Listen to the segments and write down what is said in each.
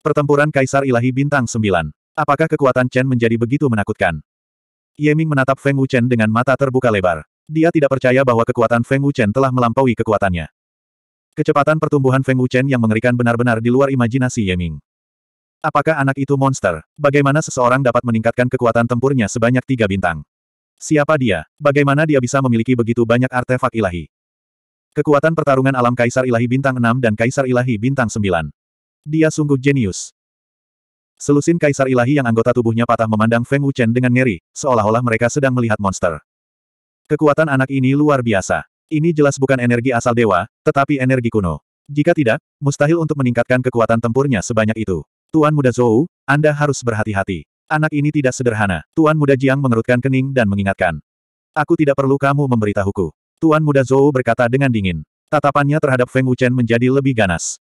Pertempuran Kaisar Ilahi Bintang 9. Apakah kekuatan Chen menjadi begitu menakutkan? Ye Ming menatap Feng Wuchen dengan mata terbuka lebar. Dia tidak percaya bahwa kekuatan Feng Wuchen telah melampaui kekuatannya. Kecepatan pertumbuhan Feng Wuchen yang mengerikan benar-benar di luar imajinasi Ye Ming. Apakah anak itu monster? Bagaimana seseorang dapat meningkatkan kekuatan tempurnya sebanyak tiga bintang? Siapa dia? Bagaimana dia bisa memiliki begitu banyak artefak ilahi? Kekuatan pertarungan alam Kaisar Ilahi Bintang 6 dan Kaisar Ilahi Bintang 9. Dia sungguh jenius. Selusin kaisar ilahi yang anggota tubuhnya patah memandang Feng Wuchen dengan ngeri, seolah-olah mereka sedang melihat monster. Kekuatan anak ini luar biasa. Ini jelas bukan energi asal dewa, tetapi energi kuno. Jika tidak, mustahil untuk meningkatkan kekuatan tempurnya sebanyak itu. Tuan Muda Zhou, Anda harus berhati-hati. Anak ini tidak sederhana. Tuan Muda Jiang mengerutkan kening dan mengingatkan. Aku tidak perlu kamu memberitahuku. Tuan Muda Zhou berkata dengan dingin. Tatapannya terhadap Feng Wuchen menjadi lebih ganas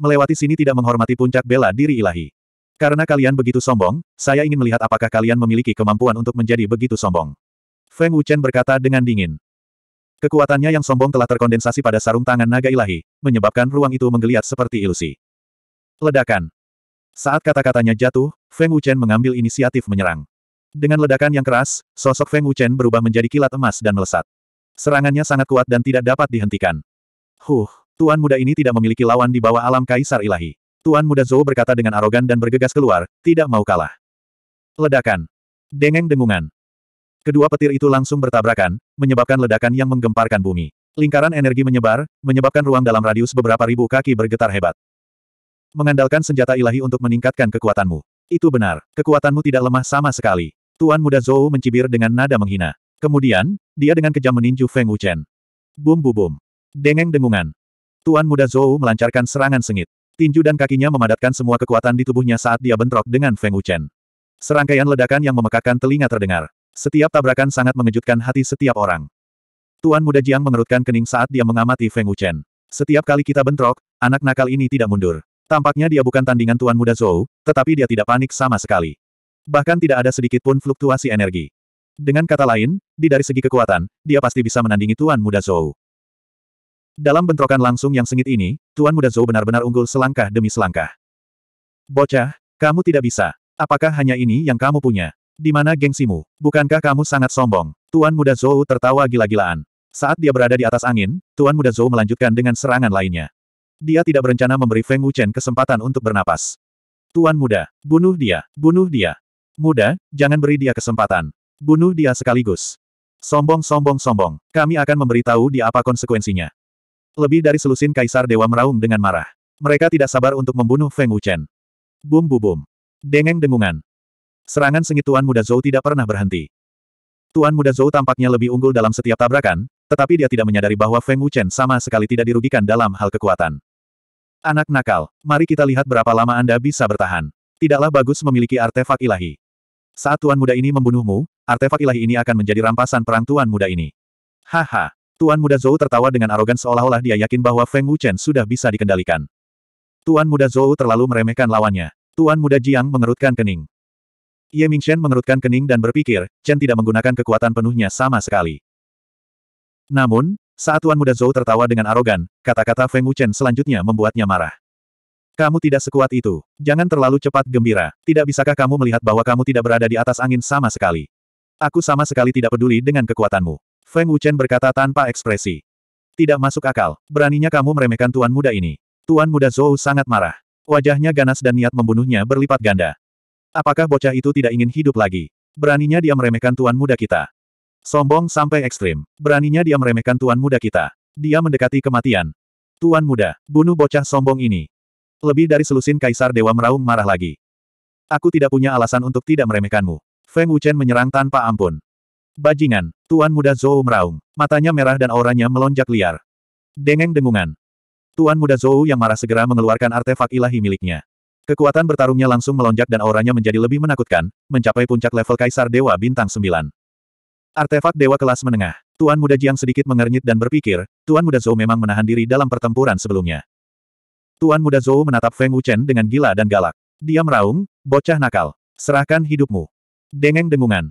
melewati sini tidak menghormati puncak bela diri ilahi. Karena kalian begitu sombong, saya ingin melihat apakah kalian memiliki kemampuan untuk menjadi begitu sombong. Feng Wuchen berkata dengan dingin. Kekuatannya yang sombong telah terkondensasi pada sarung tangan naga ilahi, menyebabkan ruang itu menggeliat seperti ilusi. Ledakan. Saat kata-katanya jatuh, Feng Wuchen mengambil inisiatif menyerang. Dengan ledakan yang keras, sosok Feng Wuchen berubah menjadi kilat emas dan melesat. Serangannya sangat kuat dan tidak dapat dihentikan. Huh. Tuan muda ini tidak memiliki lawan di bawah alam kaisar ilahi. Tuan muda Zhou berkata dengan arogan dan bergegas keluar, tidak mau kalah. Ledakan. Dengeng dengungan. Kedua petir itu langsung bertabrakan, menyebabkan ledakan yang menggemparkan bumi. Lingkaran energi menyebar, menyebabkan ruang dalam radius beberapa ribu kaki bergetar hebat. Mengandalkan senjata ilahi untuk meningkatkan kekuatanmu. Itu benar, kekuatanmu tidak lemah sama sekali. Tuan muda Zhou mencibir dengan nada menghina. Kemudian, dia dengan kejam meninju Feng Wuchen. Bum bum bum. Dengeng dengungan. Tuan muda Zhou melancarkan serangan sengit. Tinju dan kakinya memadatkan semua kekuatan di tubuhnya saat dia bentrok dengan Feng Wuchen. Serangkaian ledakan yang memekakan telinga terdengar. Setiap tabrakan sangat mengejutkan hati setiap orang. Tuan muda Jiang mengerutkan kening saat dia mengamati Feng Wuchen. Setiap kali kita bentrok, anak nakal ini tidak mundur. Tampaknya dia bukan tandingan Tuan muda Zhou, tetapi dia tidak panik sama sekali. Bahkan tidak ada sedikit pun fluktuasi energi. Dengan kata lain, di dari segi kekuatan, dia pasti bisa menandingi Tuan muda Zhou. Dalam bentrokan langsung yang sengit ini, Tuan Muda Zhou benar-benar unggul selangkah demi selangkah. Bocah, kamu tidak bisa. Apakah hanya ini yang kamu punya? Di mana gengsimu? Bukankah kamu sangat sombong? Tuan Muda Zhou tertawa gila-gilaan. Saat dia berada di atas angin, Tuan Muda Zhou melanjutkan dengan serangan lainnya. Dia tidak berencana memberi Feng Wuchen kesempatan untuk bernapas. Tuan Muda, bunuh dia, bunuh dia. Muda, jangan beri dia kesempatan. Bunuh dia sekaligus. Sombong sombong sombong, kami akan memberitahu dia apa konsekuensinya. Lebih dari selusin kaisar dewa meraung dengan marah. Mereka tidak sabar untuk membunuh Feng Wuchen. Bum bu bum. Dengeng dengungan. Serangan sengit Tuan Muda Zhou tidak pernah berhenti. Tuan Muda Zhou tampaknya lebih unggul dalam setiap tabrakan, tetapi dia tidak menyadari bahwa Feng Wuchen sama sekali tidak dirugikan dalam hal kekuatan. Anak nakal, mari kita lihat berapa lama Anda bisa bertahan. Tidaklah bagus memiliki artefak ilahi. Saat Tuan Muda ini membunuhmu, artefak ilahi ini akan menjadi rampasan perang Tuan Muda ini. Haha. Tuan Muda Zhou tertawa dengan arogan seolah-olah dia yakin bahwa Feng Wuchen sudah bisa dikendalikan. Tuan Muda Zhou terlalu meremehkan lawannya. Tuan Muda Jiang mengerutkan kening. Ye Mingchen mengerutkan kening dan berpikir, Chen tidak menggunakan kekuatan penuhnya sama sekali. Namun, saat Tuan Muda Zhou tertawa dengan arogan, kata-kata Feng Wuchen selanjutnya membuatnya marah. Kamu tidak sekuat itu. Jangan terlalu cepat gembira. Tidak bisakah kamu melihat bahwa kamu tidak berada di atas angin sama sekali? Aku sama sekali tidak peduli dengan kekuatanmu. Feng Wuchen berkata tanpa ekspresi. Tidak masuk akal, beraninya kamu meremehkan tuan muda ini. Tuan muda Zhou sangat marah. Wajahnya ganas dan niat membunuhnya berlipat ganda. Apakah bocah itu tidak ingin hidup lagi? Beraninya dia meremehkan tuan muda kita. Sombong sampai ekstrim. Beraninya dia meremehkan tuan muda kita. Dia mendekati kematian. Tuan muda, bunuh bocah sombong ini. Lebih dari selusin Kaisar Dewa Meraung marah lagi. Aku tidak punya alasan untuk tidak meremehkanmu. Feng Wuchen menyerang tanpa ampun. Bajingan, Tuan Muda Zhou meraung. Matanya merah dan auranya melonjak liar. Dengeng dengungan. Tuan Muda Zhou yang marah segera mengeluarkan artefak ilahi miliknya. Kekuatan bertarungnya langsung melonjak dan auranya menjadi lebih menakutkan, mencapai puncak level Kaisar Dewa Bintang 9. Artefak Dewa kelas menengah. Tuan Muda Jiang sedikit mengernyit dan berpikir, Tuan Muda Zhou memang menahan diri dalam pertempuran sebelumnya. Tuan Muda Zhou menatap Feng Wuchen dengan gila dan galak. Dia meraung, bocah nakal. Serahkan hidupmu. Dengeng dengungan.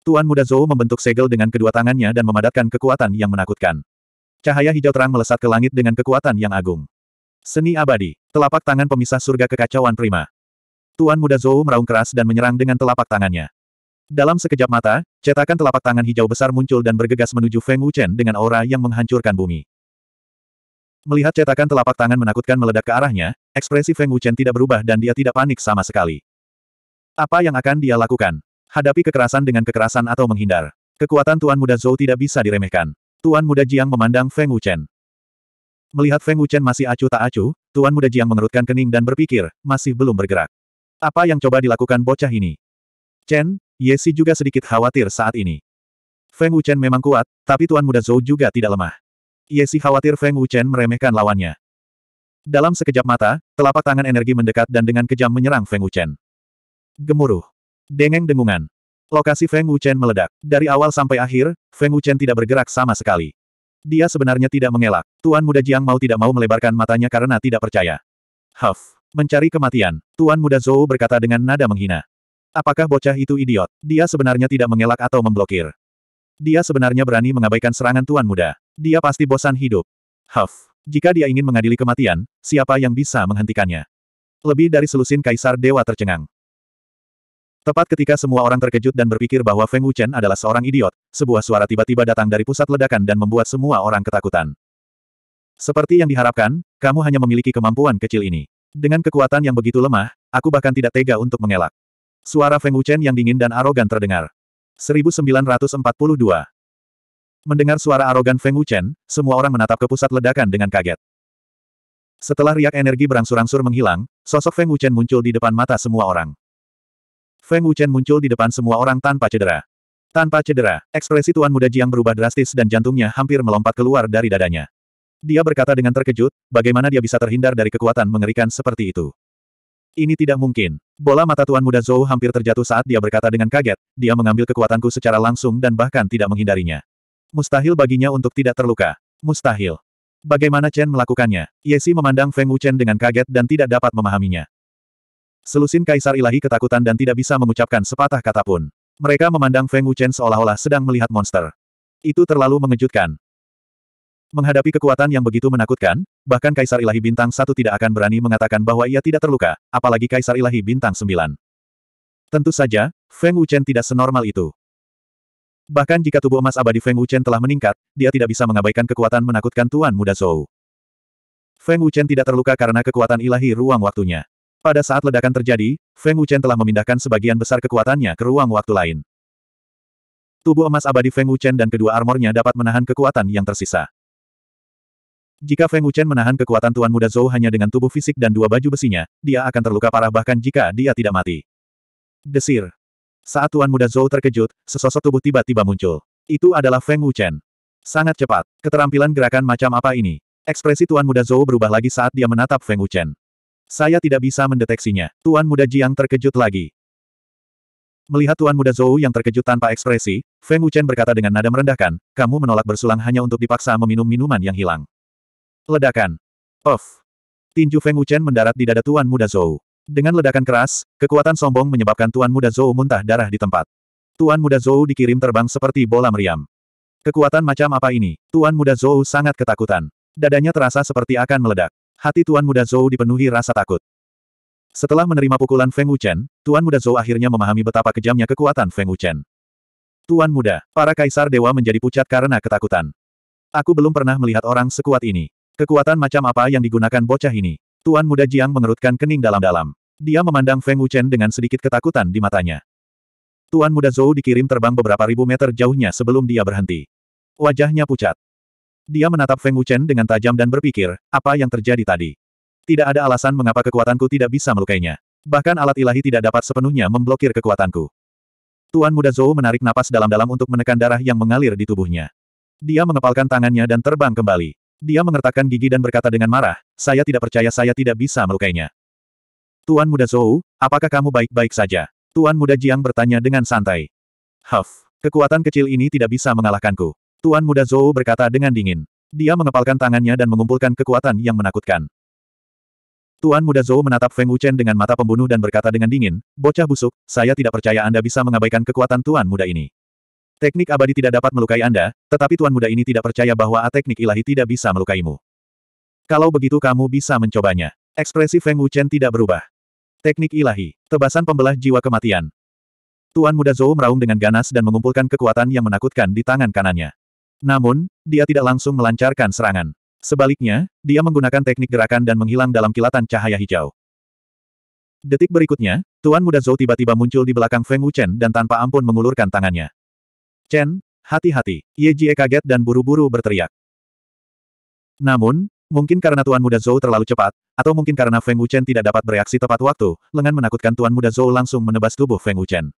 Tuan muda Zhou membentuk segel dengan kedua tangannya dan memadatkan kekuatan yang menakutkan. Cahaya hijau terang melesat ke langit dengan kekuatan yang agung. Seni abadi, telapak tangan pemisah surga kekacauan prima. Tuan muda Zhou meraung keras dan menyerang dengan telapak tangannya. Dalam sekejap mata, cetakan telapak tangan hijau besar muncul dan bergegas menuju Feng Wuchen dengan aura yang menghancurkan bumi. Melihat cetakan telapak tangan menakutkan meledak ke arahnya, ekspresi Feng Wuchen tidak berubah dan dia tidak panik sama sekali. Apa yang akan dia lakukan? Hadapi kekerasan dengan kekerasan atau menghindar. Kekuatan Tuan Muda Zhou tidak bisa diremehkan. Tuan Muda Jiang memandang Feng Wuchen. Melihat Feng Wuchen masih acuh tak acuh, Tuan Muda Jiang mengerutkan kening dan berpikir, masih belum bergerak. Apa yang coba dilakukan bocah ini? Chen, Yesi juga sedikit khawatir saat ini. Feng Wuchen memang kuat, tapi Tuan Muda Zhou juga tidak lemah. Yesi khawatir Feng Wuchen meremehkan lawannya. Dalam sekejap mata, telapak tangan energi mendekat dan dengan kejam menyerang Feng Wuchen. Gemuruh. Dengeng dengungan. Lokasi Feng Wuchen meledak. Dari awal sampai akhir, Feng Wuchen tidak bergerak sama sekali. Dia sebenarnya tidak mengelak. Tuan muda Jiang mau tidak mau melebarkan matanya karena tidak percaya. Huff. Mencari kematian. Tuan muda Zhou berkata dengan nada menghina. Apakah bocah itu idiot? Dia sebenarnya tidak mengelak atau memblokir. Dia sebenarnya berani mengabaikan serangan tuan muda. Dia pasti bosan hidup. Huff. Jika dia ingin mengadili kematian, siapa yang bisa menghentikannya? Lebih dari selusin kaisar dewa tercengang. Tepat ketika semua orang terkejut dan berpikir bahwa Feng Wuchen adalah seorang idiot, sebuah suara tiba-tiba datang dari pusat ledakan dan membuat semua orang ketakutan. Seperti yang diharapkan, kamu hanya memiliki kemampuan kecil ini. Dengan kekuatan yang begitu lemah, aku bahkan tidak tega untuk mengelak. Suara Feng Wuchen yang dingin dan arogan terdengar. 1942 Mendengar suara arogan Feng Wuchen, semua orang menatap ke pusat ledakan dengan kaget. Setelah riak energi berangsur-angsur menghilang, sosok Feng Wuchen muncul di depan mata semua orang. Feng Wuchen muncul di depan semua orang tanpa cedera. Tanpa cedera, ekspresi tuan muda Jiang berubah drastis dan jantungnya hampir melompat keluar dari dadanya. Dia berkata dengan terkejut, bagaimana dia bisa terhindar dari kekuatan mengerikan seperti itu. Ini tidak mungkin. Bola mata tuan muda Zhou hampir terjatuh saat dia berkata dengan kaget, dia mengambil kekuatanku secara langsung dan bahkan tidak menghindarinya. Mustahil baginya untuk tidak terluka. Mustahil. Bagaimana Chen melakukannya? Yesi memandang Feng Wuchen dengan kaget dan tidak dapat memahaminya. Selusin Kaisar Ilahi ketakutan dan tidak bisa mengucapkan sepatah kata pun. Mereka memandang Feng Wuchen seolah-olah sedang melihat monster. Itu terlalu mengejutkan. Menghadapi kekuatan yang begitu menakutkan, bahkan Kaisar Ilahi Bintang Satu tidak akan berani mengatakan bahwa ia tidak terluka, apalagi Kaisar Ilahi Bintang Sembilan. Tentu saja, Feng Wuchen tidak senormal itu. Bahkan jika tubuh emas abadi Feng Wuchen telah meningkat, dia tidak bisa mengabaikan kekuatan menakutkan Tuan Muda Zhou. Feng Wuchen tidak terluka karena kekuatan ilahi ruang waktunya. Pada saat ledakan terjadi, Feng Wuchen telah memindahkan sebagian besar kekuatannya ke ruang waktu lain. Tubuh emas abadi Feng Wuchen dan kedua armornya dapat menahan kekuatan yang tersisa. Jika Feng Wuchen menahan kekuatan Tuan Muda Zhou hanya dengan tubuh fisik dan dua baju besinya, dia akan terluka parah bahkan jika dia tidak mati. Desir. Saat Tuan Muda Zhou terkejut, sesosok tubuh tiba-tiba muncul. Itu adalah Feng Wuchen. Sangat cepat. Keterampilan gerakan macam apa ini? Ekspresi Tuan Muda Zhou berubah lagi saat dia menatap Feng Wuchen. Saya tidak bisa mendeteksinya. Tuan Muda Jiang terkejut lagi. Melihat Tuan Muda Zhou yang terkejut tanpa ekspresi, Feng Wuchen berkata dengan nada merendahkan, kamu menolak bersulang hanya untuk dipaksa meminum minuman yang hilang. Ledakan. Of. Tinju Feng Wuchen mendarat di dada Tuan Muda Zhou. Dengan ledakan keras, kekuatan sombong menyebabkan Tuan Muda Zhou muntah darah di tempat. Tuan Muda Zhou dikirim terbang seperti bola meriam. Kekuatan macam apa ini? Tuan Muda Zhou sangat ketakutan. Dadanya terasa seperti akan meledak. Hati Tuan Muda Zhou dipenuhi rasa takut. Setelah menerima pukulan Feng Wuchen, Tuan Muda Zhou akhirnya memahami betapa kejamnya kekuatan Feng Wuchen. Tuan Muda, para kaisar dewa menjadi pucat karena ketakutan. Aku belum pernah melihat orang sekuat ini. Kekuatan macam apa yang digunakan bocah ini? Tuan Muda Jiang mengerutkan kening dalam-dalam. Dia memandang Feng Wuchen dengan sedikit ketakutan di matanya. Tuan Muda Zhou dikirim terbang beberapa ribu meter jauhnya sebelum dia berhenti. Wajahnya pucat. Dia menatap Feng Wuchen dengan tajam dan berpikir, apa yang terjadi tadi? Tidak ada alasan mengapa kekuatanku tidak bisa melukainya. Bahkan alat ilahi tidak dapat sepenuhnya memblokir kekuatanku. Tuan muda Zhou menarik napas dalam-dalam untuk menekan darah yang mengalir di tubuhnya. Dia mengepalkan tangannya dan terbang kembali. Dia mengertakkan gigi dan berkata dengan marah, saya tidak percaya saya tidak bisa melukainya. Tuan muda Zhou, apakah kamu baik-baik saja? Tuan muda Jiang bertanya dengan santai. Huff, kekuatan kecil ini tidak bisa mengalahkanku. Tuan muda Zhou berkata dengan dingin. Dia mengepalkan tangannya dan mengumpulkan kekuatan yang menakutkan. Tuan muda Zhou menatap Feng Wuchen dengan mata pembunuh dan berkata dengan dingin, Bocah busuk, saya tidak percaya Anda bisa mengabaikan kekuatan Tuan muda ini. Teknik abadi tidak dapat melukai Anda, tetapi Tuan muda ini tidak percaya bahwa A teknik ilahi tidak bisa melukaimu. Kalau begitu kamu bisa mencobanya. Ekspresi Feng Wuchen tidak berubah. Teknik ilahi, tebasan pembelah jiwa kematian. Tuan muda Zhou meraung dengan ganas dan mengumpulkan kekuatan yang menakutkan di tangan kanannya. Namun, dia tidak langsung melancarkan serangan. Sebaliknya, dia menggunakan teknik gerakan dan menghilang dalam kilatan cahaya hijau. Detik berikutnya, Tuan Muda Zhou tiba-tiba muncul di belakang Feng Wuchen dan tanpa ampun mengulurkan tangannya. Chen, hati-hati, Ye Jie kaget dan buru-buru berteriak. Namun, Mungkin karena Tuan Muda Zhou terlalu cepat, atau mungkin karena Feng Wuchen tidak dapat bereaksi tepat waktu, lengan menakutkan Tuan Muda Zhou langsung menebas tubuh Feng Wuchen.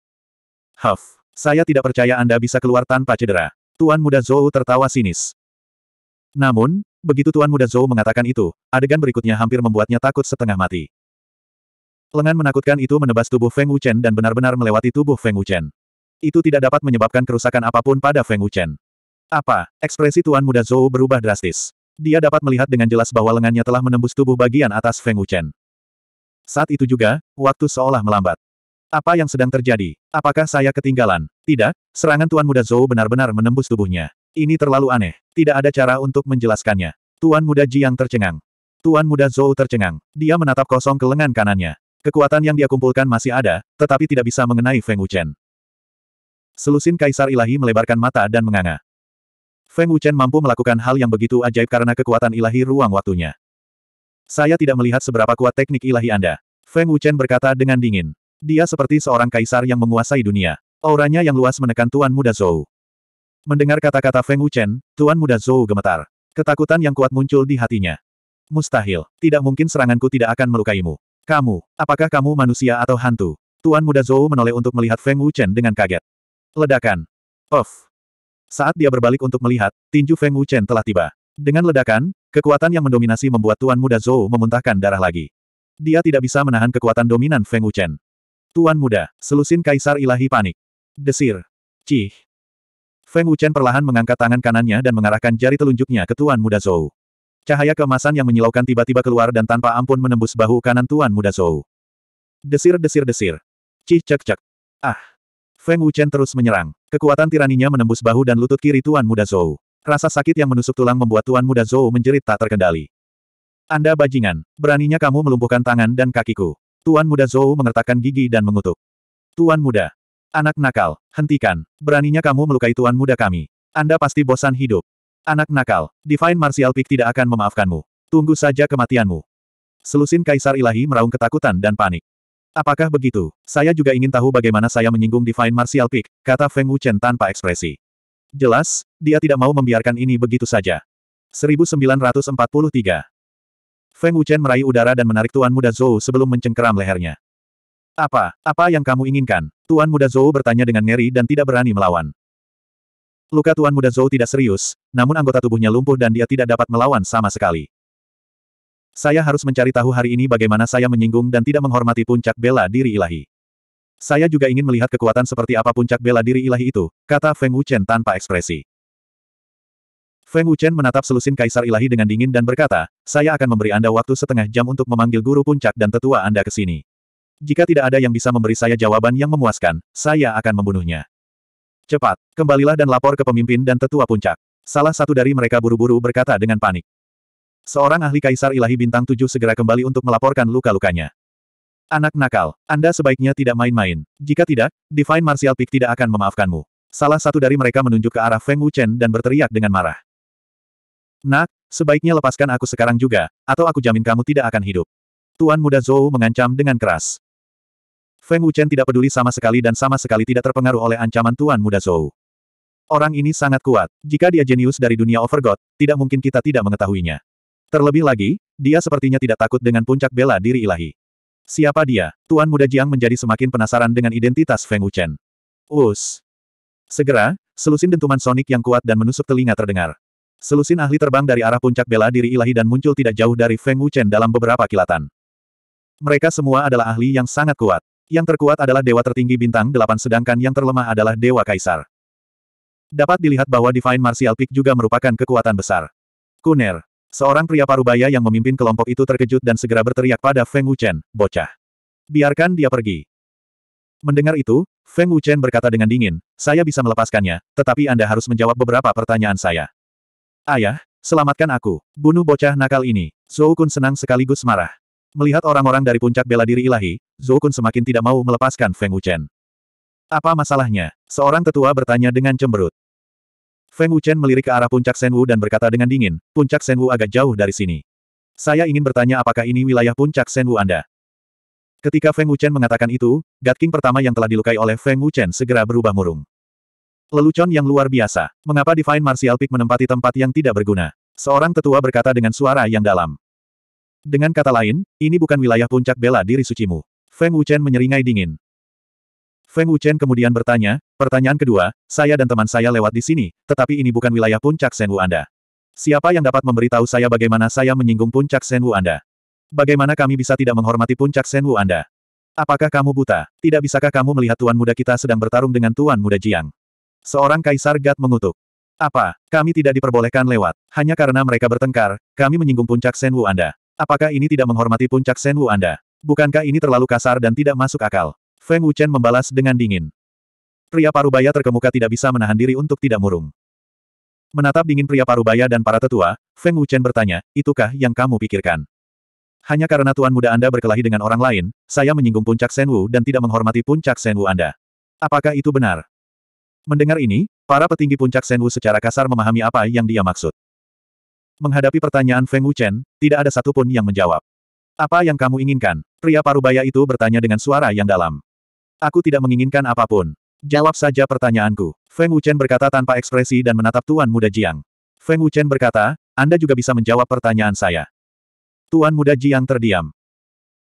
Huff, saya tidak percaya Anda bisa keluar tanpa cedera. Tuan Muda Zhou tertawa sinis. Namun, begitu Tuan Muda Zhou mengatakan itu, adegan berikutnya hampir membuatnya takut setengah mati. Lengan menakutkan itu menebas tubuh Feng Wuchen dan benar-benar melewati tubuh Feng Wuchen. Itu tidak dapat menyebabkan kerusakan apapun pada Feng Wuchen. Apa? Ekspresi Tuan Muda Zhou berubah drastis. Dia dapat melihat dengan jelas bahwa lengannya telah menembus tubuh bagian atas Feng Wuchen. Saat itu juga, waktu seolah melambat. Apa yang sedang terjadi? Apakah saya ketinggalan? Tidak, serangan Tuan Muda Zhou benar-benar menembus tubuhnya. Ini terlalu aneh. Tidak ada cara untuk menjelaskannya. Tuan Muda Jiang tercengang. Tuan Muda Zhou tercengang. Dia menatap kosong ke lengan kanannya. Kekuatan yang dia kumpulkan masih ada, tetapi tidak bisa mengenai Feng Wuchen. Selusin Kaisar Ilahi melebarkan mata dan menganga. Feng Wuchen mampu melakukan hal yang begitu ajaib karena kekuatan ilahi ruang waktunya. Saya tidak melihat seberapa kuat teknik ilahi Anda. Feng Wuchen berkata dengan dingin. Dia seperti seorang kaisar yang menguasai dunia. Auranya yang luas menekan Tuan Muda Zhou. Mendengar kata-kata Feng Wuchen, Tuan Muda Zhou gemetar. Ketakutan yang kuat muncul di hatinya. Mustahil, tidak mungkin seranganku tidak akan melukaimu. Kamu, apakah kamu manusia atau hantu? Tuan Muda Zhou menoleh untuk melihat Feng Wuchen dengan kaget. Ledakan. Of. Saat dia berbalik untuk melihat, tinju Feng Wuchen telah tiba. Dengan ledakan, kekuatan yang mendominasi membuat Tuan Muda Zhou memuntahkan darah lagi. Dia tidak bisa menahan kekuatan dominan Feng Wuchen. Tuan muda, selusin kaisar ilahi panik. Desir. Cih. Feng Wuchen perlahan mengangkat tangan kanannya dan mengarahkan jari telunjuknya ke Tuan Muda Zhou. Cahaya kemasan yang menyilaukan tiba-tiba keluar dan tanpa ampun menembus bahu kanan Tuan Muda Zhou. Desir desir desir. Cih cek cek. Ah. Feng Wuchen terus menyerang. Kekuatan tiraninya menembus bahu dan lutut kiri Tuan Muda Zhou. Rasa sakit yang menusuk tulang membuat Tuan Muda Zhou menjerit tak terkendali. Anda bajingan, beraninya kamu melumpuhkan tangan dan kakiku. Tuan muda Zhou mengertakkan gigi dan mengutuk. Tuan muda. Anak nakal, hentikan. Beraninya kamu melukai tuan muda kami. Anda pasti bosan hidup. Anak nakal, Divine Martial Peak tidak akan memaafkanmu. Tunggu saja kematianmu. Selusin Kaisar Ilahi meraung ketakutan dan panik. Apakah begitu? Saya juga ingin tahu bagaimana saya menyinggung Divine Martial Peak, kata Feng Wuchen tanpa ekspresi. Jelas, dia tidak mau membiarkan ini begitu saja. 1943 Feng Wuchen meraih udara dan menarik Tuan Muda Zhou sebelum mencengkeram lehernya. Apa, apa yang kamu inginkan? Tuan Muda Zhou bertanya dengan ngeri dan tidak berani melawan. Luka Tuan Muda Zhou tidak serius, namun anggota tubuhnya lumpuh dan dia tidak dapat melawan sama sekali. Saya harus mencari tahu hari ini bagaimana saya menyinggung dan tidak menghormati puncak bela diri ilahi. Saya juga ingin melihat kekuatan seperti apa puncak bela diri ilahi itu, kata Feng Wuchen tanpa ekspresi. Feng Wuchen menatap selusin Kaisar Ilahi dengan dingin dan berkata, saya akan memberi Anda waktu setengah jam untuk memanggil guru puncak dan tetua Anda ke sini. Jika tidak ada yang bisa memberi saya jawaban yang memuaskan, saya akan membunuhnya. Cepat, kembalilah dan lapor ke pemimpin dan tetua puncak. Salah satu dari mereka buru-buru berkata dengan panik. Seorang ahli Kaisar Ilahi Bintang tujuh segera kembali untuk melaporkan luka-lukanya. Anak nakal, Anda sebaiknya tidak main-main. Jika tidak, Divine Martial Peak tidak akan memaafkanmu. Salah satu dari mereka menunjuk ke arah Feng Wuchen dan berteriak dengan marah. Nak, sebaiknya lepaskan aku sekarang juga, atau aku jamin kamu tidak akan hidup. Tuan muda Zhou mengancam dengan keras. Feng Wuchen tidak peduli sama sekali dan sama sekali tidak terpengaruh oleh ancaman Tuan muda Zhou. Orang ini sangat kuat. Jika dia jenius dari dunia Overgod, tidak mungkin kita tidak mengetahuinya. Terlebih lagi, dia sepertinya tidak takut dengan puncak bela diri ilahi. Siapa dia? Tuan muda Jiang menjadi semakin penasaran dengan identitas Feng Wuchen. Us. Segera, selusin dentuman sonik yang kuat dan menusuk telinga terdengar. Selusin ahli terbang dari arah puncak bela diri ilahi dan muncul tidak jauh dari Feng Wuchen dalam beberapa kilatan. Mereka semua adalah ahli yang sangat kuat. Yang terkuat adalah dewa tertinggi bintang delapan sedangkan yang terlemah adalah dewa kaisar. Dapat dilihat bahwa Divine Martial Peak juga merupakan kekuatan besar. Kuner. Seorang pria parubaya yang memimpin kelompok itu terkejut dan segera berteriak pada Feng Wuchen, bocah. Biarkan dia pergi. Mendengar itu, Feng Wuchen berkata dengan dingin, saya bisa melepaskannya, tetapi Anda harus menjawab beberapa pertanyaan saya. Ayah, selamatkan aku. Bunuh bocah nakal ini. Zhou Kun senang sekaligus marah. Melihat orang-orang dari puncak bela diri ilahi, Zhou Kun semakin tidak mau melepaskan Feng Wuchen. Apa masalahnya? Seorang tetua bertanya dengan cemberut. Feng Wuchen melirik ke arah puncak Senwu dan berkata dengan dingin, puncak Senwu agak jauh dari sini. Saya ingin bertanya apakah ini wilayah puncak Senwu Anda? Ketika Feng Wuchen mengatakan itu, Gat King pertama yang telah dilukai oleh Feng Wuchen segera berubah murung. Lelucon yang luar biasa. Mengapa Divine Martial Peak menempati tempat yang tidak berguna? Seorang tetua berkata dengan suara yang dalam. Dengan kata lain, ini bukan wilayah puncak bela diri sucimu. Feng Wuchen menyeringai dingin. Feng Wuchen kemudian bertanya, pertanyaan kedua, saya dan teman saya lewat di sini, tetapi ini bukan wilayah puncak Senwu Anda. Siapa yang dapat memberitahu saya bagaimana saya menyinggung puncak Senwu Anda? Bagaimana kami bisa tidak menghormati puncak Senwu Anda? Apakah kamu buta? Tidak bisakah kamu melihat tuan muda kita sedang bertarung dengan tuan muda Jiang? Seorang kaisar Gat mengutuk. Apa, kami tidak diperbolehkan lewat, hanya karena mereka bertengkar, kami menyinggung puncak Senwu Anda. Apakah ini tidak menghormati puncak Senwu Anda? Bukankah ini terlalu kasar dan tidak masuk akal? Feng Wuchen membalas dengan dingin. Pria parubaya terkemuka tidak bisa menahan diri untuk tidak murung. Menatap dingin pria parubaya dan para tetua, Feng Wuchen bertanya, itukah yang kamu pikirkan? Hanya karena tuan muda Anda berkelahi dengan orang lain, saya menyinggung puncak Senwu dan tidak menghormati puncak Senwu Anda. Apakah itu benar? Mendengar ini, para petinggi puncak Senwu secara kasar memahami apa yang dia maksud. Menghadapi pertanyaan Feng Wuchen, tidak ada satupun yang menjawab. Apa yang kamu inginkan? Pria parubaya itu bertanya dengan suara yang dalam. Aku tidak menginginkan apapun. Jawab saja pertanyaanku. Feng Wuchen berkata tanpa ekspresi dan menatap Tuan Muda Jiang. Feng Wuchen berkata, Anda juga bisa menjawab pertanyaan saya. Tuan Muda Jiang terdiam.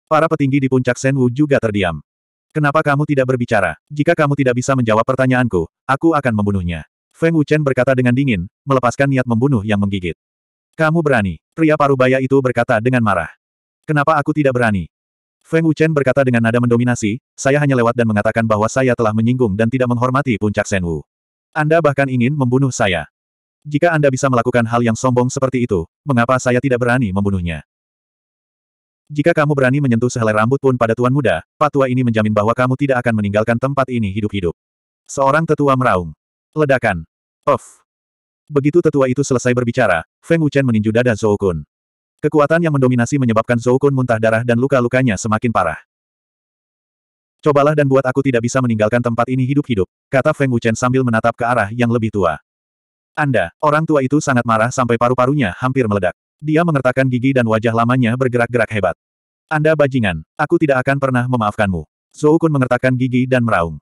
Para petinggi di puncak Senwu juga terdiam. Kenapa kamu tidak berbicara? Jika kamu tidak bisa menjawab pertanyaanku, aku akan membunuhnya. Feng Wuchen berkata dengan dingin, melepaskan niat membunuh yang menggigit. Kamu berani. Pria parubaya itu berkata dengan marah. Kenapa aku tidak berani? Feng Wuchen berkata dengan nada mendominasi, saya hanya lewat dan mengatakan bahwa saya telah menyinggung dan tidak menghormati puncak Shen Wu. Anda bahkan ingin membunuh saya. Jika Anda bisa melakukan hal yang sombong seperti itu, mengapa saya tidak berani membunuhnya? Jika kamu berani menyentuh sehelai rambut pun pada tuan muda, patua ini menjamin bahwa kamu tidak akan meninggalkan tempat ini hidup-hidup. Seorang tetua meraung. Ledakan. Of. Begitu tetua itu selesai berbicara, Feng Wuchen meninju dada Zhou Kun. Kekuatan yang mendominasi menyebabkan Zhou Kun muntah darah dan luka-lukanya semakin parah. Cobalah dan buat aku tidak bisa meninggalkan tempat ini hidup-hidup, kata Feng Wuchen sambil menatap ke arah yang lebih tua. Anda, orang tua itu sangat marah sampai paru-parunya hampir meledak. Dia mengertakkan gigi dan wajah lamanya bergerak-gerak hebat. Anda bajingan, aku tidak akan pernah memaafkanmu. Zhou Kun mengertakkan gigi dan meraung.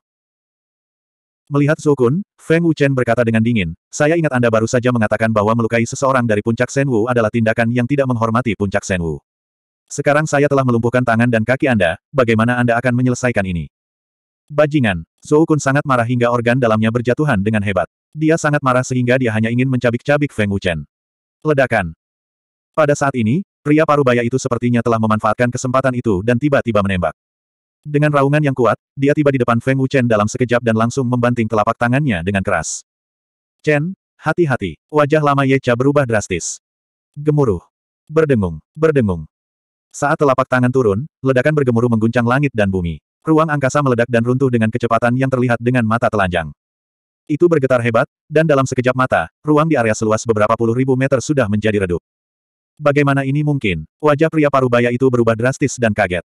Melihat Zhou Kun, Feng Wuchen berkata dengan dingin, saya ingat Anda baru saja mengatakan bahwa melukai seseorang dari puncak Wu adalah tindakan yang tidak menghormati puncak Wu. Sekarang saya telah melumpuhkan tangan dan kaki Anda, bagaimana Anda akan menyelesaikan ini? Bajingan, Zhou Kun sangat marah hingga organ dalamnya berjatuhan dengan hebat. Dia sangat marah sehingga dia hanya ingin mencabik-cabik Feng Wuchen. Ledakan, pada saat ini, pria parubaya itu sepertinya telah memanfaatkan kesempatan itu dan tiba-tiba menembak. Dengan raungan yang kuat, dia tiba di depan Feng Wuchen dalam sekejap dan langsung membanting telapak tangannya dengan keras. Chen, hati-hati, wajah lama Ye Cha berubah drastis. Gemuruh. Berdengung, berdengung. Saat telapak tangan turun, ledakan bergemuruh mengguncang langit dan bumi. Ruang angkasa meledak dan runtuh dengan kecepatan yang terlihat dengan mata telanjang. Itu bergetar hebat, dan dalam sekejap mata, ruang di area seluas beberapa puluh ribu meter sudah menjadi redup. Bagaimana ini mungkin? Wajah pria parubaya itu berubah drastis dan kaget.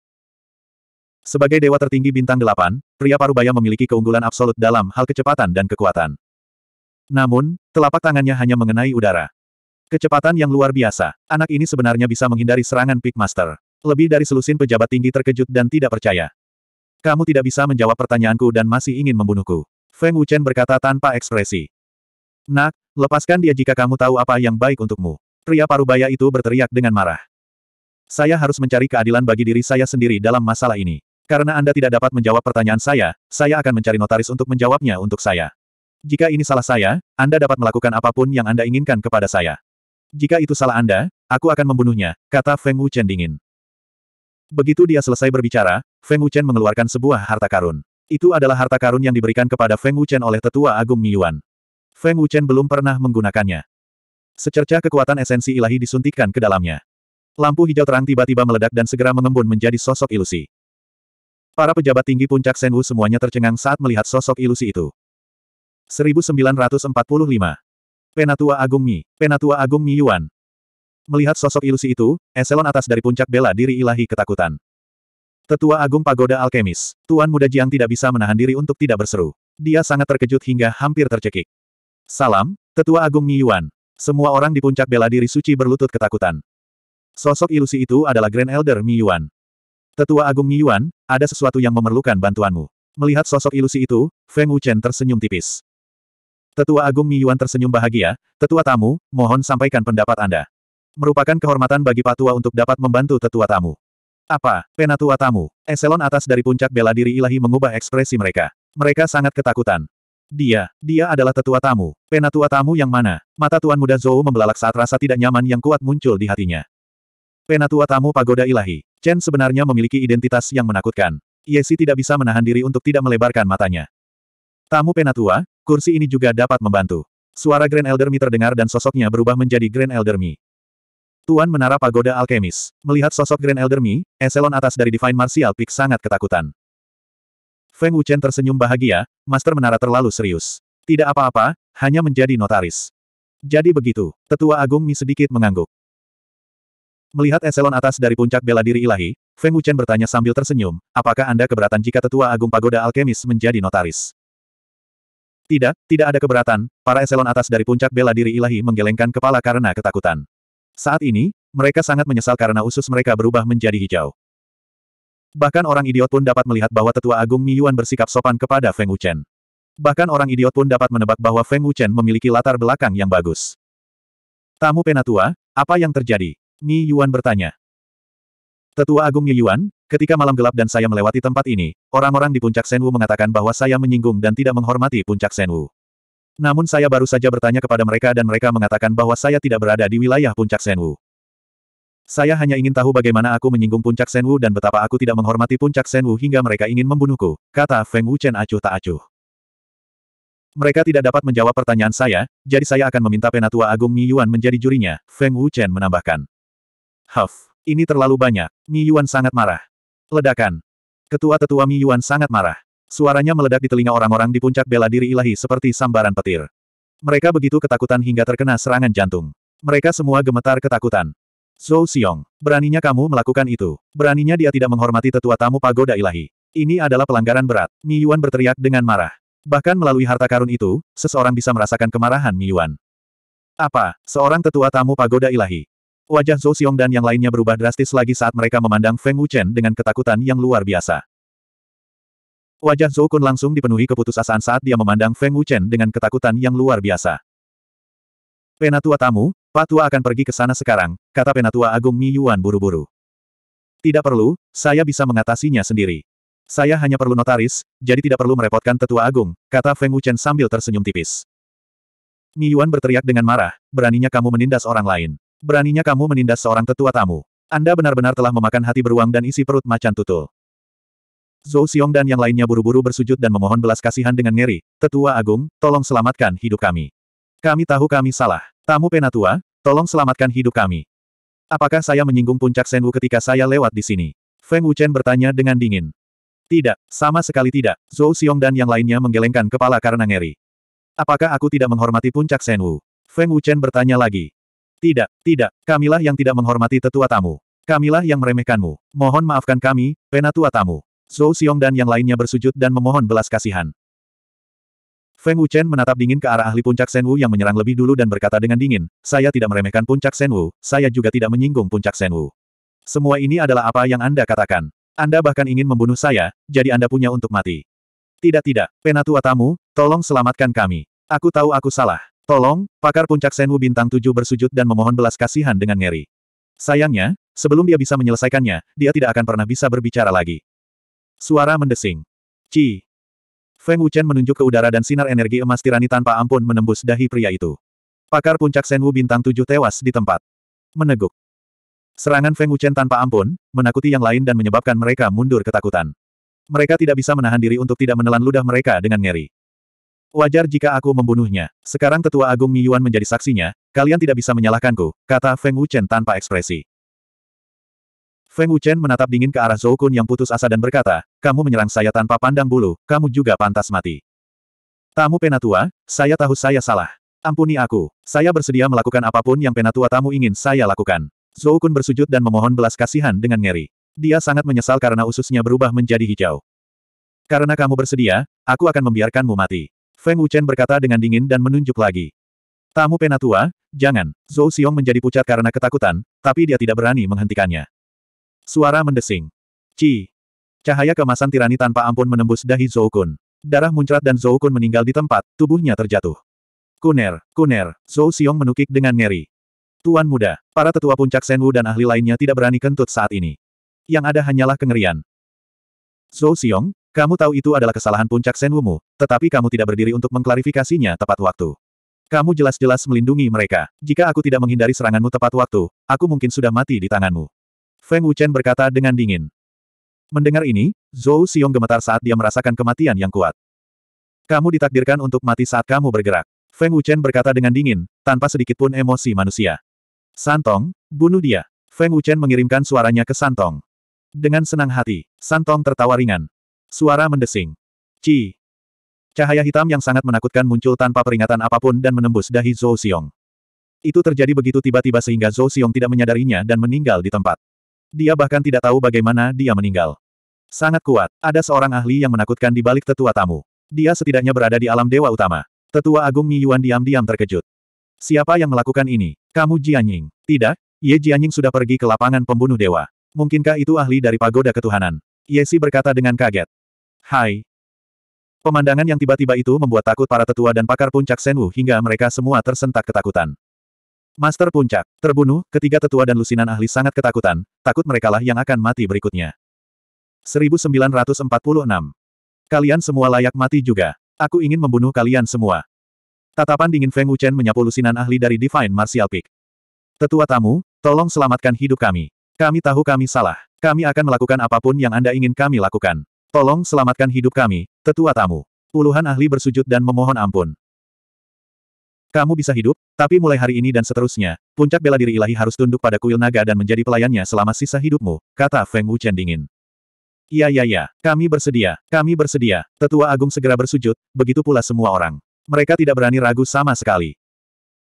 Sebagai dewa tertinggi bintang delapan, pria parubaya memiliki keunggulan absolut dalam hal kecepatan dan kekuatan. Namun, telapak tangannya hanya mengenai udara. Kecepatan yang luar biasa, anak ini sebenarnya bisa menghindari serangan Pickmaster. Lebih dari selusin pejabat tinggi terkejut dan tidak percaya. Kamu tidak bisa menjawab pertanyaanku dan masih ingin membunuhku. Feng Wuchen berkata tanpa ekspresi. Nak, lepaskan dia jika kamu tahu apa yang baik untukmu. Pria parubaya itu berteriak dengan marah. Saya harus mencari keadilan bagi diri saya sendiri dalam masalah ini. Karena Anda tidak dapat menjawab pertanyaan saya, saya akan mencari notaris untuk menjawabnya untuk saya. Jika ini salah saya, Anda dapat melakukan apapun yang Anda inginkan kepada saya. Jika itu salah Anda, aku akan membunuhnya, kata Feng Wuchen dingin. Begitu dia selesai berbicara, Feng Wuchen mengeluarkan sebuah harta karun. Itu adalah harta karun yang diberikan kepada Feng Wuchen oleh tetua agung Miyuan. Feng Wuchen belum pernah menggunakannya. Secercah kekuatan esensi ilahi disuntikkan ke dalamnya. Lampu hijau terang tiba-tiba meledak dan segera mengembun menjadi sosok ilusi. Para pejabat tinggi puncak Senwu semuanya tercengang saat melihat sosok ilusi itu. 1945. Penatua Agung Mi, Penatua Agung Mi Yuan. Melihat sosok ilusi itu, eselon atas dari puncak bela diri ilahi ketakutan. Tetua Agung Pagoda Alkemis, Tuan Muda Jiang tidak bisa menahan diri untuk tidak berseru. Dia sangat terkejut hingga hampir tercekik. Salam, Tetua Agung Mi Yuan, semua orang di puncak bela diri suci berlutut ketakutan. Sosok ilusi itu adalah Grand Elder Mi Yuan, Tetua Agung Mi Yuan, ada sesuatu yang memerlukan bantuanmu. Melihat sosok ilusi itu, Feng Wuchen tersenyum tipis. Tetua Agung Mi Yuan tersenyum bahagia, Tetua Tamu, mohon sampaikan pendapat Anda. Merupakan kehormatan bagi Patua untuk dapat membantu Tetua Tamu. Apa, Penatua Tamu, eselon atas dari puncak bela diri ilahi mengubah ekspresi mereka. Mereka sangat ketakutan. Dia, dia adalah tetua tamu, penatua tamu yang mana? Mata Tuan Muda Zhou membelalak saat rasa tidak nyaman yang kuat muncul di hatinya. Penatua tamu pagoda ilahi, Chen sebenarnya memiliki identitas yang menakutkan. Yesi tidak bisa menahan diri untuk tidak melebarkan matanya. Tamu penatua, kursi ini juga dapat membantu. Suara Grand Elder Mi terdengar dan sosoknya berubah menjadi Grand Elder Mi. Tuan Menara Pagoda Alkemis. Melihat sosok Grand Elder Mi, eselon atas dari Divine Martial Peak sangat ketakutan. Feng Wuchen tersenyum bahagia, Master Menara terlalu serius. Tidak apa-apa, hanya menjadi notaris. Jadi begitu, Tetua Agung Mi sedikit mengangguk. Melihat eselon atas dari puncak bela diri ilahi, Feng Wuchen bertanya sambil tersenyum, apakah Anda keberatan jika Tetua Agung Pagoda Alkemis menjadi notaris? Tidak, tidak ada keberatan, para eselon atas dari puncak bela diri ilahi menggelengkan kepala karena ketakutan. Saat ini, mereka sangat menyesal karena usus mereka berubah menjadi hijau. Bahkan orang idiot pun dapat melihat bahwa tetua agung Miyuan bersikap sopan kepada Feng Wuchen. Bahkan orang idiot pun dapat menebak bahwa Feng Wuchen memiliki latar belakang yang bagus. Tamu penatua, apa yang terjadi? Mi Yuan bertanya. Tetua Agung Mi Yuan, ketika malam gelap dan saya melewati tempat ini, orang-orang di puncak Senwu mengatakan bahwa saya menyinggung dan tidak menghormati puncak Senwu. Namun saya baru saja bertanya kepada mereka dan mereka mengatakan bahwa saya tidak berada di wilayah puncak Senwu. Saya hanya ingin tahu bagaimana aku menyinggung puncak Senwu dan betapa aku tidak menghormati puncak Senwu hingga mereka ingin membunuhku, kata Feng Wuchen acuh tak acuh. Mereka tidak dapat menjawab pertanyaan saya, jadi saya akan meminta Penatua Agung Mi Yuan menjadi jurinya, Feng Wuchen menambahkan. Huff, ini terlalu banyak, Mi Yuan sangat marah. Ledakan. Ketua-tetua Mi Yuan sangat marah. Suaranya meledak di telinga orang-orang di puncak bela diri ilahi seperti sambaran petir. Mereka begitu ketakutan hingga terkena serangan jantung. Mereka semua gemetar ketakutan. Zhou Xiong, beraninya kamu melakukan itu. Beraninya dia tidak menghormati tetua tamu pagoda ilahi. Ini adalah pelanggaran berat. Mi Yuan berteriak dengan marah. Bahkan melalui harta karun itu, seseorang bisa merasakan kemarahan Mi Yuan. Apa, seorang tetua tamu pagoda ilahi? Wajah Zhou Xiong dan yang lainnya berubah drastis lagi saat mereka memandang Feng Wuchen dengan ketakutan yang luar biasa. Wajah Zhou Kun langsung dipenuhi keputusasaan saat dia memandang Feng Wuchen dengan ketakutan yang luar biasa. Penatua tamu, Patua akan pergi ke sana sekarang, kata Penatua Agung Mi Yuan buru-buru. Tidak perlu, saya bisa mengatasinya sendiri. Saya hanya perlu notaris, jadi tidak perlu merepotkan tetua agung, kata Feng Wuchen sambil tersenyum tipis. Mi Yuan berteriak dengan marah, beraninya kamu menindas orang lain. Beraninya kamu menindas seorang tetua tamu. Anda benar-benar telah memakan hati beruang dan isi perut macan tutul. Zhou Xiong dan yang lainnya buru-buru bersujud dan memohon belas kasihan dengan ngeri, Tetua Agung, tolong selamatkan hidup kami. Kami tahu kami salah. Tamu penatua, tolong selamatkan hidup kami. Apakah saya menyinggung puncak Senwu ketika saya lewat di sini? Feng Wuchen bertanya dengan dingin. Tidak, sama sekali tidak. Zhou Xiong dan yang lainnya menggelengkan kepala karena ngeri. Apakah aku tidak menghormati puncak Senwu? Feng Wuchen bertanya lagi. Tidak, tidak, kamilah yang tidak menghormati tetua tamu. Kamilah yang meremehkanmu. Mohon maafkan kami, penatua tamu. Zhou Xiong dan yang lainnya bersujud dan memohon belas kasihan. Feng Wuchen menatap dingin ke arah ahli puncak Senwu yang menyerang lebih dulu dan berkata dengan dingin, saya tidak meremehkan puncak Senwu, saya juga tidak menyinggung puncak Senwu. Semua ini adalah apa yang Anda katakan. Anda bahkan ingin membunuh saya, jadi Anda punya untuk mati. Tidak tidak, Penatua tamu, tolong selamatkan kami. Aku tahu aku salah. Tolong, pakar puncak Senwu bintang tujuh bersujud dan memohon belas kasihan dengan ngeri. Sayangnya, sebelum dia bisa menyelesaikannya, dia tidak akan pernah bisa berbicara lagi. Suara mendesing. Ci, Feng Wuchen menunjuk ke udara dan sinar energi emas tirani tanpa ampun menembus dahi pria itu. Pakar puncak Senwu bintang tujuh tewas di tempat. Meneguk. Serangan Feng Wuchen tanpa ampun, menakuti yang lain dan menyebabkan mereka mundur ketakutan. Mereka tidak bisa menahan diri untuk tidak menelan ludah mereka dengan ngeri. Wajar jika aku membunuhnya. Sekarang Tetua Agung Mi Yuan menjadi saksinya, kalian tidak bisa menyalahkanku, kata Feng Wuchen tanpa ekspresi. Feng Wuchen menatap dingin ke arah Zhou Kun yang putus asa dan berkata, kamu menyerang saya tanpa pandang bulu, kamu juga pantas mati. Tamu penatua, saya tahu saya salah. Ampuni aku, saya bersedia melakukan apapun yang penatua tamu ingin saya lakukan. Zhou Kun bersujud dan memohon belas kasihan dengan ngeri. Dia sangat menyesal karena ususnya berubah menjadi hijau. Karena kamu bersedia, aku akan membiarkanmu mati. Feng Wuchen berkata dengan dingin dan menunjuk lagi. Tamu penatua, jangan. Zhou Xiong menjadi pucat karena ketakutan, tapi dia tidak berani menghentikannya. Suara mendesing. Ci. Cahaya kemasan tirani tanpa ampun menembus dahi Kun. Darah muncrat dan Kun meninggal di tempat, tubuhnya terjatuh. Kuner, kuner, Zhou Xiong menukik dengan ngeri. Tuan muda, para tetua puncak Senwu dan ahli lainnya tidak berani kentut saat ini. Yang ada hanyalah kengerian. Zhou Xiong, kamu tahu itu adalah kesalahan puncak Senwumu, tetapi kamu tidak berdiri untuk mengklarifikasinya tepat waktu. Kamu jelas-jelas melindungi mereka. Jika aku tidak menghindari seranganmu tepat waktu, aku mungkin sudah mati di tanganmu. Feng Wuchen berkata dengan dingin. Mendengar ini, Zhou Xiong gemetar saat dia merasakan kematian yang kuat. Kamu ditakdirkan untuk mati saat kamu bergerak. Feng Wuchen berkata dengan dingin, tanpa sedikitpun emosi manusia. Santong, bunuh dia. Feng Wuchen mengirimkan suaranya ke Santong. Dengan senang hati, Santong tertawa ringan. Suara mendesing. Ci. Cahaya hitam yang sangat menakutkan muncul tanpa peringatan apapun dan menembus dahi Zhou Xiong. Itu terjadi begitu tiba-tiba sehingga Zhou Xiong tidak menyadarinya dan meninggal di tempat. Dia bahkan tidak tahu bagaimana dia meninggal. Sangat kuat, ada seorang ahli yang menakutkan di balik tetua tamu. Dia setidaknya berada di alam dewa utama. Tetua Agung Mi Yuan diam-diam terkejut. Siapa yang melakukan ini? Kamu Jianying? Tidak, Ye Jianying sudah pergi ke lapangan pembunuh dewa. Mungkinkah itu ahli dari pagoda ketuhanan? Si berkata dengan kaget. Hai. Pemandangan yang tiba-tiba itu membuat takut para tetua dan pakar puncak Senwu hingga mereka semua tersentak ketakutan. Master Puncak. Terbunuh, ketiga tetua dan lusinan ahli sangat ketakutan, takut merekalah yang akan mati berikutnya. 1946. Kalian semua layak mati juga. Aku ingin membunuh kalian semua. Tatapan dingin Feng Wuchen menyapu lusinan ahli dari Divine Martial Peak. Tetua tamu, tolong selamatkan hidup kami. Kami tahu kami salah. Kami akan melakukan apapun yang Anda ingin kami lakukan. Tolong selamatkan hidup kami, tetua tamu. Puluhan ahli bersujud dan memohon ampun. Kamu bisa hidup, tapi mulai hari ini dan seterusnya, puncak bela diri ilahi harus tunduk pada kuil naga dan menjadi pelayannya selama sisa hidupmu, kata Feng Wuchen dingin. Iya ya, ya, kami bersedia, kami bersedia, tetua agung segera bersujud, begitu pula semua orang. Mereka tidak berani ragu sama sekali.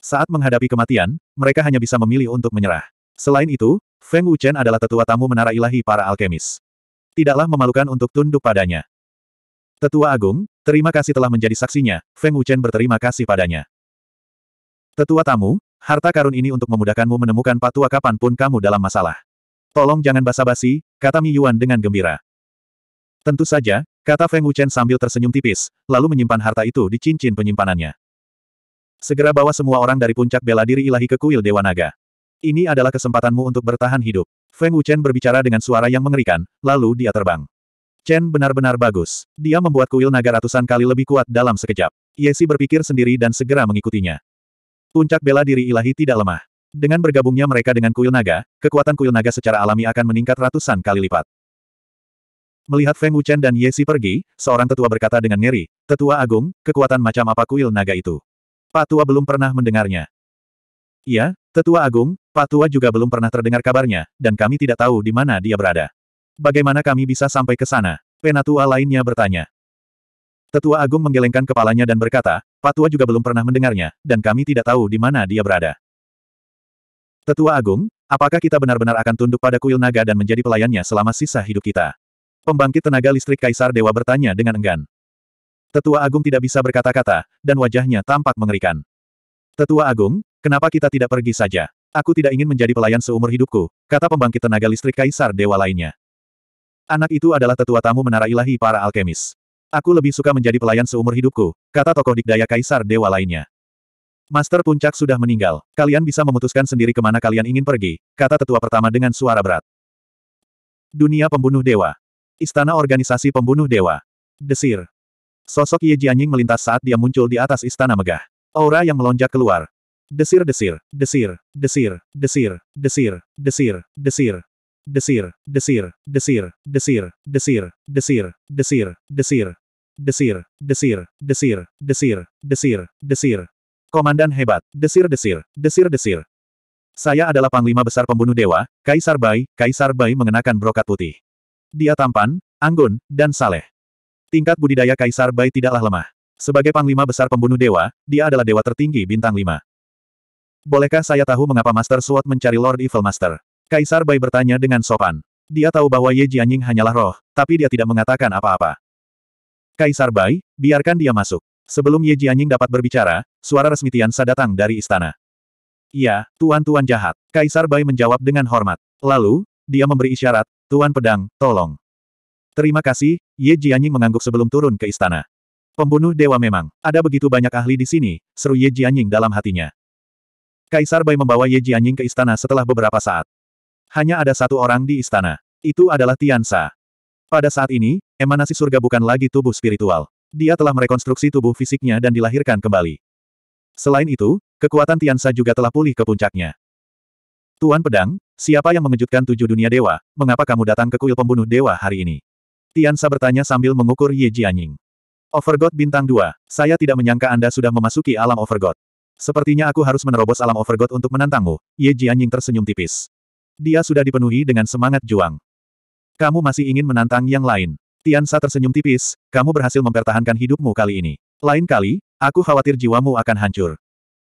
Saat menghadapi kematian, mereka hanya bisa memilih untuk menyerah. Selain itu, Feng Wuchen adalah tetua tamu menara ilahi para alkemis. Tidaklah memalukan untuk tunduk padanya. Tetua Agung, terima kasih telah menjadi saksinya, Feng Wuchen berterima kasih padanya. Tetua tamu, harta karun ini untuk memudahkanmu menemukan patua kapanpun kamu dalam masalah. Tolong jangan basa-basi, kata Mi Yuan dengan gembira. Tentu saja, kata Feng Wuchen sambil tersenyum tipis, lalu menyimpan harta itu di cincin penyimpanannya. Segera bawa semua orang dari puncak bela diri ilahi ke kuil Dewa Naga. Ini adalah kesempatanmu untuk bertahan hidup. Feng Wuchen berbicara dengan suara yang mengerikan, lalu dia terbang. Chen benar-benar bagus. Dia membuat kuil naga ratusan kali lebih kuat dalam sekejap. Yesi berpikir sendiri dan segera mengikutinya. Puncak bela diri ilahi tidak lemah. Dengan bergabungnya mereka dengan kuil naga, kekuatan kuil naga secara alami akan meningkat ratusan kali lipat. Melihat Feng Wuchen dan Yesi pergi, seorang tetua berkata dengan ngeri, Tetua Agung, kekuatan macam apa kuil naga itu? Pak Tua belum pernah mendengarnya. Iya, Tetua Agung, Pak Tua juga belum pernah terdengar kabarnya, dan kami tidak tahu di mana dia berada. Bagaimana kami bisa sampai ke sana? Penatua lainnya bertanya. Tetua Agung menggelengkan kepalanya dan berkata, Patua juga belum pernah mendengarnya, dan kami tidak tahu di mana dia berada. Tetua Agung, apakah kita benar-benar akan tunduk pada kuil naga dan menjadi pelayannya selama sisa hidup kita? Pembangkit tenaga listrik Kaisar Dewa bertanya dengan enggan. Tetua Agung tidak bisa berkata-kata, dan wajahnya tampak mengerikan. Tetua Agung, kenapa kita tidak pergi saja? Aku tidak ingin menjadi pelayan seumur hidupku, kata pembangkit tenaga listrik Kaisar Dewa lainnya. Anak itu adalah tetua tamu menara ilahi para alkemis. Aku lebih suka menjadi pelayan seumur hidupku, kata tokoh dikdaya kaisar dewa lainnya. Master Puncak sudah meninggal, kalian bisa memutuskan sendiri kemana kalian ingin pergi, kata tetua pertama dengan suara berat. Dunia pembunuh dewa. Istana organisasi pembunuh dewa. Desir. Sosok Ye Jianying melintas saat dia muncul di atas istana megah. Aura yang melonjak keluar. Desir-desir, desir, desir, desir, desir, desir, desir, desir, desir, desir, desir, desir, desir, desir, desir, desir, desir, desir, desir, desir. Komandan hebat, desir-desir, desir-desir. Saya adalah panglima besar pembunuh dewa, Kaisar Bai, Kaisar Bai mengenakan brokat putih. Dia tampan, anggun, dan saleh. Tingkat budidaya Kaisar Bai tidaklah lemah. Sebagai panglima besar pembunuh dewa, dia adalah dewa tertinggi bintang 5. Bolehkah saya tahu mengapa Master Sword mencari Lord Evil Master? Kaisar Bai bertanya dengan sopan. Dia tahu bahwa Ye Jianying hanyalah roh, tapi dia tidak mengatakan apa-apa. Kaisar Bai, biarkan dia masuk. Sebelum Ye Jianying dapat berbicara, suara resmi Tiansa datang dari istana. Ya, tuan-tuan jahat. Kaisar Bai menjawab dengan hormat. Lalu, dia memberi isyarat, Tuan Pedang, tolong. Terima kasih, Ye Jianying mengangguk sebelum turun ke istana. Pembunuh dewa memang, ada begitu banyak ahli di sini, seru Ye Jianying dalam hatinya. Kaisar Bai membawa Ye Jianying ke istana setelah beberapa saat. Hanya ada satu orang di istana. Itu adalah Tian Sa. Pada saat ini, emanasi surga bukan lagi tubuh spiritual. Dia telah merekonstruksi tubuh fisiknya dan dilahirkan kembali. Selain itu, kekuatan Tiansa juga telah pulih ke puncaknya. Tuan Pedang, siapa yang mengejutkan tujuh dunia dewa, mengapa kamu datang ke kuil pembunuh dewa hari ini? Tiansa bertanya sambil mengukur Ye Jianying. Overgod bintang 2, saya tidak menyangka Anda sudah memasuki alam Overgod. Sepertinya aku harus menerobos alam Overgod untuk menantangmu, Ye Jianying tersenyum tipis. Dia sudah dipenuhi dengan semangat juang. Kamu masih ingin menantang yang lain. Tiansa tersenyum tipis, kamu berhasil mempertahankan hidupmu kali ini. Lain kali, aku khawatir jiwamu akan hancur.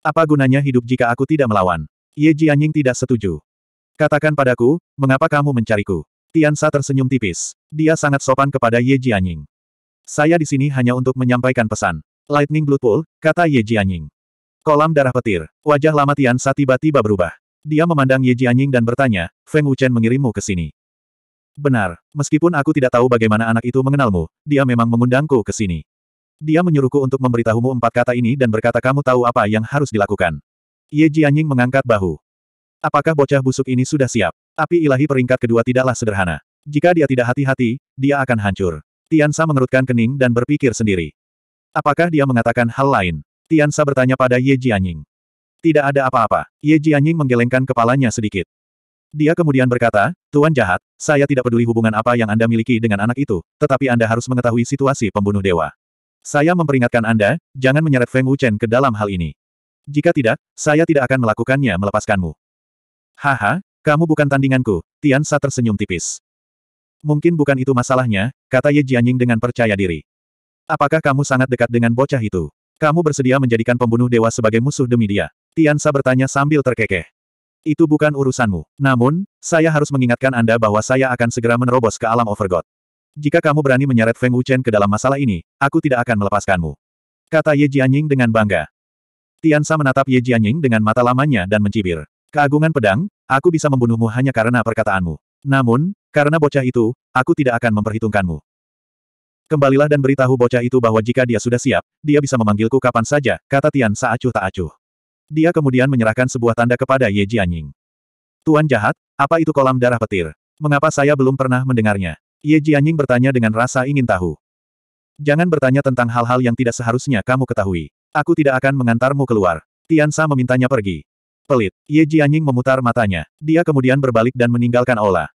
Apa gunanya hidup jika aku tidak melawan? Ye Jianying tidak setuju. Katakan padaku, mengapa kamu mencariku? Tiansa tersenyum tipis. Dia sangat sopan kepada Ye Jianying. Saya di sini hanya untuk menyampaikan pesan. Lightning Blood Pool, kata Ye Jianying. Kolam darah petir. Wajah lama Tiansa tiba-tiba berubah. Dia memandang Ye Jianying dan bertanya, Feng Wuchen mengirimmu ke sini. Benar, meskipun aku tidak tahu bagaimana anak itu mengenalmu, dia memang mengundangku ke sini. Dia menyuruhku untuk memberitahumu empat kata ini dan berkata kamu tahu apa yang harus dilakukan. Ye Jianying mengangkat bahu. Apakah bocah busuk ini sudah siap? Api ilahi peringkat kedua tidaklah sederhana. Jika dia tidak hati-hati, dia akan hancur. Tian Sa mengerutkan kening dan berpikir sendiri. Apakah dia mengatakan hal lain? Tian Sa bertanya pada Ye Jianying. Tidak ada apa-apa. Ye Jianying menggelengkan kepalanya sedikit. Dia kemudian berkata, Tuan jahat, saya tidak peduli hubungan apa yang Anda miliki dengan anak itu, tetapi Anda harus mengetahui situasi pembunuh dewa. Saya memperingatkan Anda, jangan menyeret Feng Wuchen ke dalam hal ini. Jika tidak, saya tidak akan melakukannya melepaskanmu. Haha, kamu bukan tandinganku, Tian Sa tersenyum tipis. Mungkin bukan itu masalahnya, kata Ye Jianying dengan percaya diri. Apakah kamu sangat dekat dengan bocah itu? Kamu bersedia menjadikan pembunuh dewa sebagai musuh demi dia? Tian Sa bertanya sambil terkekeh. Itu bukan urusanmu. Namun, saya harus mengingatkan Anda bahwa saya akan segera menerobos ke alam overgod. Jika kamu berani menyeret Feng Wuchen ke dalam masalah ini, aku tidak akan melepaskanmu. Kata Ye Jianying dengan bangga. Tian Tiansa menatap Ye Jianying dengan mata lamanya dan mencibir. Keagungan pedang, aku bisa membunuhmu hanya karena perkataanmu. Namun, karena bocah itu, aku tidak akan memperhitungkanmu. Kembalilah dan beritahu bocah itu bahwa jika dia sudah siap, dia bisa memanggilku kapan saja, kata Tian Sa acuh tak acuh. Dia kemudian menyerahkan sebuah tanda kepada Ye Jianying. Tuan jahat, apa itu kolam darah petir? Mengapa saya belum pernah mendengarnya? Ye Jianying bertanya dengan rasa ingin tahu. Jangan bertanya tentang hal-hal yang tidak seharusnya kamu ketahui. Aku tidak akan mengantarmu keluar. Tian Sa memintanya pergi. Pelit, Ye Jianying memutar matanya. Dia kemudian berbalik dan meninggalkan Ola.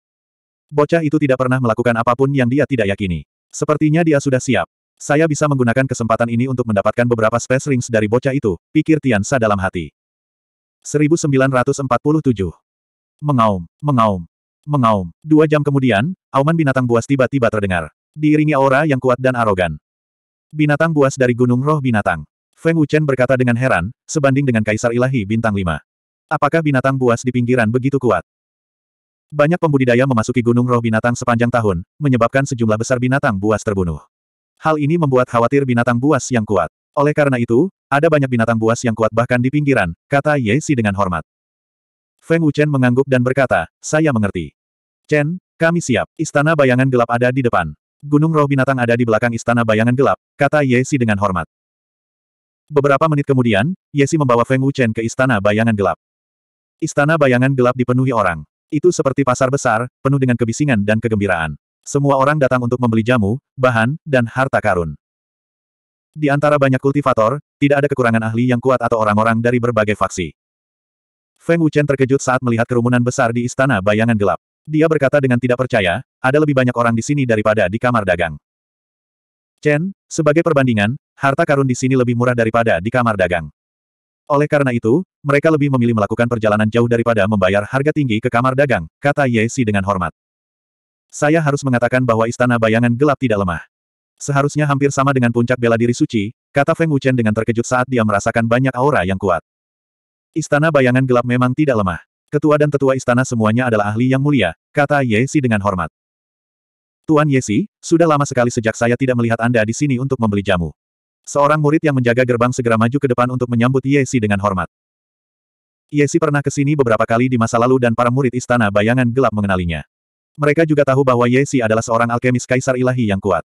Bocah itu tidak pernah melakukan apapun yang dia tidak yakini. Sepertinya dia sudah siap. Saya bisa menggunakan kesempatan ini untuk mendapatkan beberapa space rings dari bocah itu, pikir Tian Sa dalam hati. 1947. Mengaum, mengaum, mengaum. Dua jam kemudian, auman binatang buas tiba-tiba terdengar. Diiringi aura yang kuat dan arogan. Binatang buas dari Gunung Roh Binatang. Feng Wuchen berkata dengan heran, sebanding dengan Kaisar Ilahi Bintang Lima. Apakah binatang buas di pinggiran begitu kuat? Banyak pembudidaya memasuki Gunung Roh Binatang sepanjang tahun, menyebabkan sejumlah besar binatang buas terbunuh. Hal ini membuat khawatir binatang buas yang kuat. Oleh karena itu, ada banyak binatang buas yang kuat bahkan di pinggiran, kata Ye Si dengan hormat. Feng Wuchen mengangguk dan berkata, saya mengerti. Chen, kami siap, istana bayangan gelap ada di depan. Gunung roh binatang ada di belakang istana bayangan gelap, kata Ye Si dengan hormat. Beberapa menit kemudian, Ye Si membawa Feng Wuchen ke istana bayangan gelap. Istana bayangan gelap dipenuhi orang. Itu seperti pasar besar, penuh dengan kebisingan dan kegembiraan. Semua orang datang untuk membeli jamu, bahan, dan harta karun. Di antara banyak kultivator, tidak ada kekurangan ahli yang kuat atau orang-orang dari berbagai faksi. Feng Wuchen terkejut saat melihat kerumunan besar di istana bayangan gelap. Dia berkata dengan tidak percaya, ada lebih banyak orang di sini daripada di kamar dagang. Chen, sebagai perbandingan, harta karun di sini lebih murah daripada di kamar dagang. Oleh karena itu, mereka lebih memilih melakukan perjalanan jauh daripada membayar harga tinggi ke kamar dagang, kata Ye Si dengan hormat. Saya harus mengatakan bahwa istana bayangan gelap tidak lemah. Seharusnya hampir sama dengan puncak bela diri suci, kata Feng Wuchen dengan terkejut saat dia merasakan banyak aura yang kuat. Istana bayangan gelap memang tidak lemah. Ketua dan tetua istana semuanya adalah ahli yang mulia, kata Ye Yesi dengan hormat. Tuan Ye Yesi, sudah lama sekali sejak saya tidak melihat Anda di sini untuk membeli jamu. Seorang murid yang menjaga gerbang segera maju ke depan untuk menyambut Ye Yesi dengan hormat. Ye Yesi pernah ke sini beberapa kali di masa lalu dan para murid istana bayangan gelap mengenalinya. Mereka juga tahu bahwa Yesi adalah seorang alkemis kaisar ilahi yang kuat.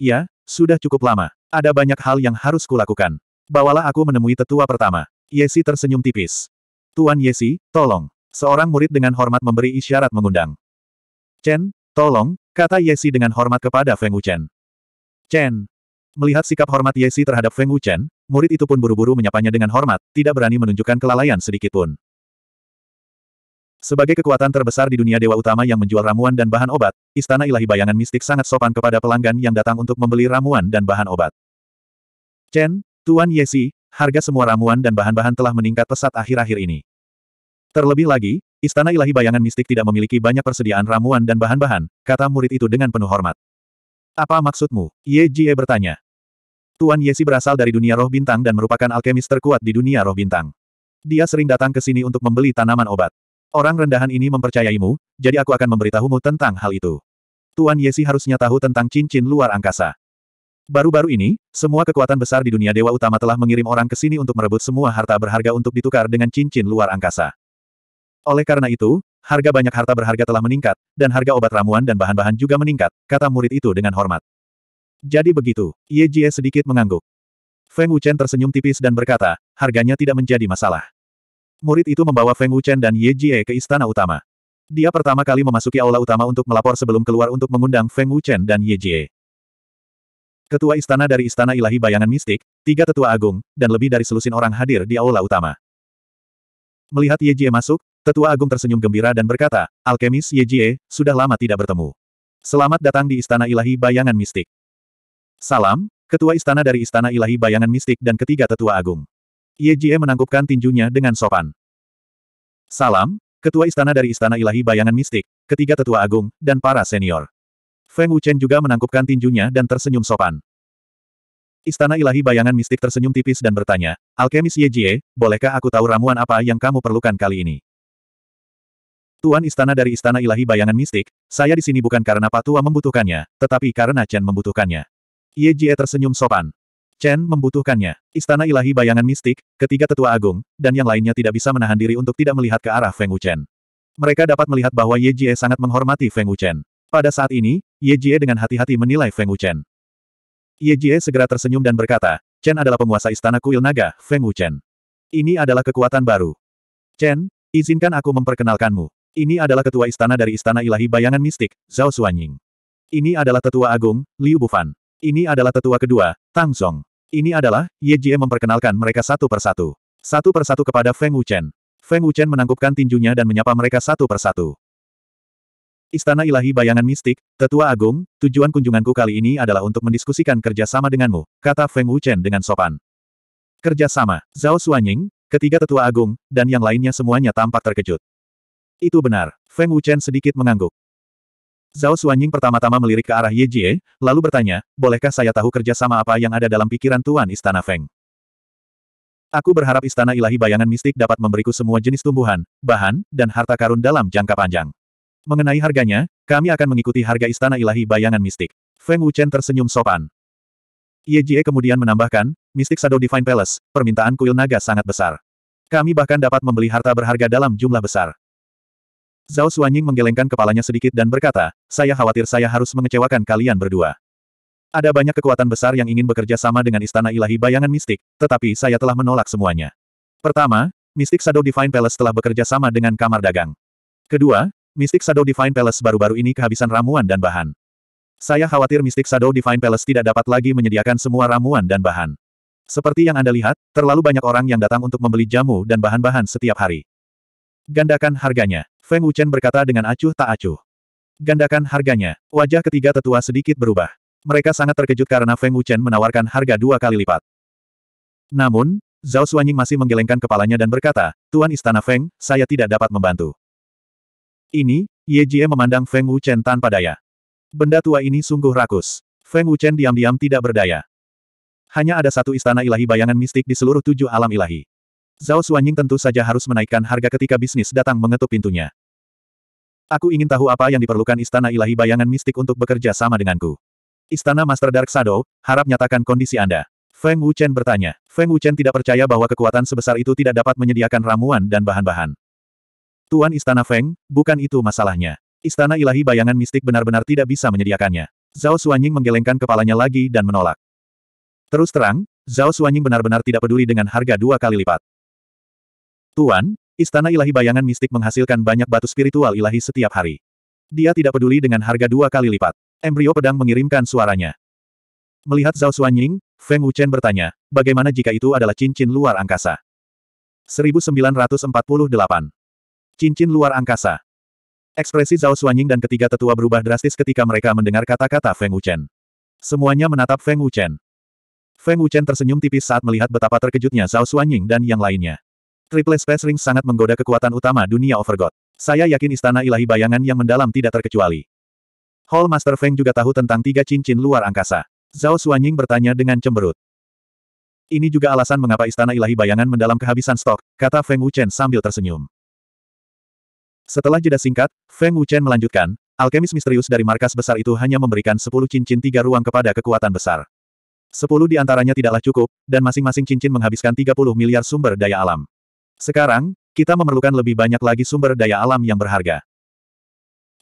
Ya, sudah cukup lama. Ada banyak hal yang harus kulakukan. Bawalah aku menemui tetua pertama. Yesi tersenyum tipis. Tuan Yesi, tolong. Seorang murid dengan hormat memberi isyarat mengundang. Chen, tolong, kata Yesi dengan hormat kepada Feng Wuchen. Chen. Melihat sikap hormat Yesi terhadap Feng Wuchen, murid itu pun buru-buru menyapanya dengan hormat, tidak berani menunjukkan kelalaian sedikitpun. Sebagai kekuatan terbesar di dunia dewa utama yang menjual ramuan dan bahan obat, Istana Ilahi Bayangan Mistik sangat sopan kepada pelanggan yang datang untuk membeli ramuan dan bahan obat. Chen, Tuan Yesi, harga semua ramuan dan bahan-bahan telah meningkat pesat akhir-akhir ini. Terlebih lagi, Istana Ilahi Bayangan Mistik tidak memiliki banyak persediaan ramuan dan bahan-bahan, kata murid itu dengan penuh hormat. Apa maksudmu? Ye Jie bertanya. Tuan Yesi berasal dari dunia roh bintang dan merupakan alkemis terkuat di dunia roh bintang. Dia sering datang ke sini untuk membeli tanaman obat. Orang rendahan ini mempercayaimu, jadi aku akan memberitahumu tentang hal itu. Tuan Yesi harusnya tahu tentang cincin luar angkasa. Baru-baru ini, semua kekuatan besar di dunia dewa utama telah mengirim orang ke sini untuk merebut semua harta berharga untuk ditukar dengan cincin luar angkasa. Oleh karena itu, harga banyak harta berharga telah meningkat, dan harga obat ramuan dan bahan-bahan juga meningkat, kata murid itu dengan hormat. Jadi begitu, Ye Jie sedikit mengangguk. Feng Wuchen tersenyum tipis dan berkata, harganya tidak menjadi masalah. Murid itu membawa Feng Wuchen dan Ye Jie ke istana utama. Dia pertama kali memasuki aula utama untuk melapor sebelum keluar untuk mengundang Feng Wuchen dan Ye Jie. Ketua istana dari Istana Ilahi Bayangan Mistik, tiga tetua agung, dan lebih dari selusin orang hadir di aula utama. Melihat Ye Jie masuk, tetua agung tersenyum gembira dan berkata, Alkemis Ye Jie, sudah lama tidak bertemu. Selamat datang di Istana Ilahi Bayangan Mistik. Salam, Ketua Istana dari Istana Ilahi Bayangan Mistik dan ketiga tetua agung. Ye Jie menangkupkan tinjunya dengan sopan. Salam, ketua istana dari Istana Ilahi Bayangan Mistik, ketiga tetua agung, dan para senior. Feng Wuchen juga menangkupkan tinjunya dan tersenyum sopan. Istana Ilahi Bayangan Mistik tersenyum tipis dan bertanya, Alkemis Ye Jie, bolehkah aku tahu ramuan apa yang kamu perlukan kali ini? Tuan Istana dari Istana Ilahi Bayangan Mistik, saya di sini bukan karena Patua membutuhkannya, tetapi karena Chen membutuhkannya. Ye Jie tersenyum sopan. Chen membutuhkannya. Istana ilahi bayangan mistik, ketiga tetua agung, dan yang lainnya tidak bisa menahan diri untuk tidak melihat ke arah Feng Wuchen. Mereka dapat melihat bahwa Ye Jie sangat menghormati Feng Wuchen. Pada saat ini, Ye Jie dengan hati-hati menilai Feng Wuchen. Ye Jie segera tersenyum dan berkata, Chen adalah penguasa istana kuil naga, Feng Wuchen. Ini adalah kekuatan baru. Chen, izinkan aku memperkenalkanmu. Ini adalah ketua istana dari istana ilahi bayangan mistik, Zhao Suanying. Ini adalah tetua agung, Liu Bufan. Ini adalah tetua kedua, Tang Song." Ini adalah, Ye Jie memperkenalkan mereka satu persatu. Satu persatu kepada Feng Wuchen. Feng Wuchen menangkupkan tinjunya dan menyapa mereka satu persatu. Istana Ilahi Bayangan Mistik, Tetua Agung, tujuan kunjunganku kali ini adalah untuk mendiskusikan kerjasama denganmu, kata Feng Wuchen dengan sopan. Kerjasama, Zhao Suanying, ketiga Tetua Agung, dan yang lainnya semuanya tampak terkejut. Itu benar, Feng Wuchen sedikit mengangguk. Zhao Xuanying pertama-tama melirik ke arah Ye Jie, lalu bertanya, bolehkah saya tahu kerja sama apa yang ada dalam pikiran Tuan Istana Feng? Aku berharap Istana Ilahi Bayangan Mistik dapat memberiku semua jenis tumbuhan, bahan, dan harta karun dalam jangka panjang. Mengenai harganya, kami akan mengikuti harga Istana Ilahi Bayangan Mistik. Feng Wuchen tersenyum sopan. Ye Jie kemudian menambahkan, Mistik Shadow Divine Palace, permintaan kuil naga sangat besar. Kami bahkan dapat membeli harta berharga dalam jumlah besar. Zhao Xuanying menggelengkan kepalanya sedikit dan berkata, saya khawatir saya harus mengecewakan kalian berdua. Ada banyak kekuatan besar yang ingin bekerja sama dengan Istana Ilahi Bayangan Mistik, tetapi saya telah menolak semuanya. Pertama, Mistik Shadow Divine Palace telah bekerja sama dengan Kamar Dagang. Kedua, Mistik Shadow Divine Palace baru-baru ini kehabisan ramuan dan bahan. Saya khawatir Mistik Shadow Divine Palace tidak dapat lagi menyediakan semua ramuan dan bahan. Seperti yang Anda lihat, terlalu banyak orang yang datang untuk membeli jamu dan bahan-bahan setiap hari. Gandakan harganya. Feng Wuchen berkata dengan acuh tak acuh. Gandakan harganya. Wajah ketiga tetua sedikit berubah. Mereka sangat terkejut karena Feng Wuchen menawarkan harga dua kali lipat. Namun, Zhao Xuanying masih menggelengkan kepalanya dan berkata, Tuan Istana Feng, saya tidak dapat membantu. Ini, Ye Jie memandang Feng Wuchen tanpa daya. Benda tua ini sungguh rakus. Feng Wuchen diam-diam tidak berdaya. Hanya ada satu istana ilahi bayangan mistik di seluruh tujuh alam ilahi. Zhao Xuanying tentu saja harus menaikkan harga ketika bisnis datang mengetuk pintunya. Aku ingin tahu apa yang diperlukan Istana Ilahi Bayangan Mistik untuk bekerja sama denganku. Istana Master Dark Shadow, harap nyatakan kondisi Anda. Feng Wuchen bertanya. Feng Wuchen tidak percaya bahwa kekuatan sebesar itu tidak dapat menyediakan ramuan dan bahan-bahan. Tuan Istana Feng, bukan itu masalahnya. Istana Ilahi Bayangan Mistik benar-benar tidak bisa menyediakannya. Zhao Xuanying menggelengkan kepalanya lagi dan menolak. Terus terang, Zhao Xuanying benar-benar tidak peduli dengan harga dua kali lipat. Tuan, istana ilahi bayangan mistik menghasilkan banyak batu spiritual ilahi setiap hari. Dia tidak peduli dengan harga dua kali lipat. Embrio pedang mengirimkan suaranya. Melihat Zhao Xuanying, Feng Wuchen bertanya, bagaimana jika itu adalah cincin luar angkasa? 1948. Cincin luar angkasa. Ekspresi Zhao Xuanying dan ketiga tetua berubah drastis ketika mereka mendengar kata-kata Feng Wuchen. Semuanya menatap Feng Wuchen. Feng Wuchen tersenyum tipis saat melihat betapa terkejutnya Zhao Xuanying dan yang lainnya. Triple Space Ring sangat menggoda kekuatan utama dunia Overgod. Saya yakin istana ilahi bayangan yang mendalam tidak terkecuali. Hall Master Feng juga tahu tentang tiga cincin luar angkasa. Zhao Xuanying bertanya dengan cemberut. Ini juga alasan mengapa istana ilahi bayangan mendalam kehabisan stok, kata Feng Wuchen sambil tersenyum. Setelah jeda singkat, Feng Wuchen melanjutkan, alkemis misterius dari markas besar itu hanya memberikan sepuluh cincin tiga ruang kepada kekuatan besar. Sepuluh di antaranya tidaklah cukup, dan masing-masing cincin menghabiskan 30 miliar sumber daya alam. Sekarang, kita memerlukan lebih banyak lagi sumber daya alam yang berharga.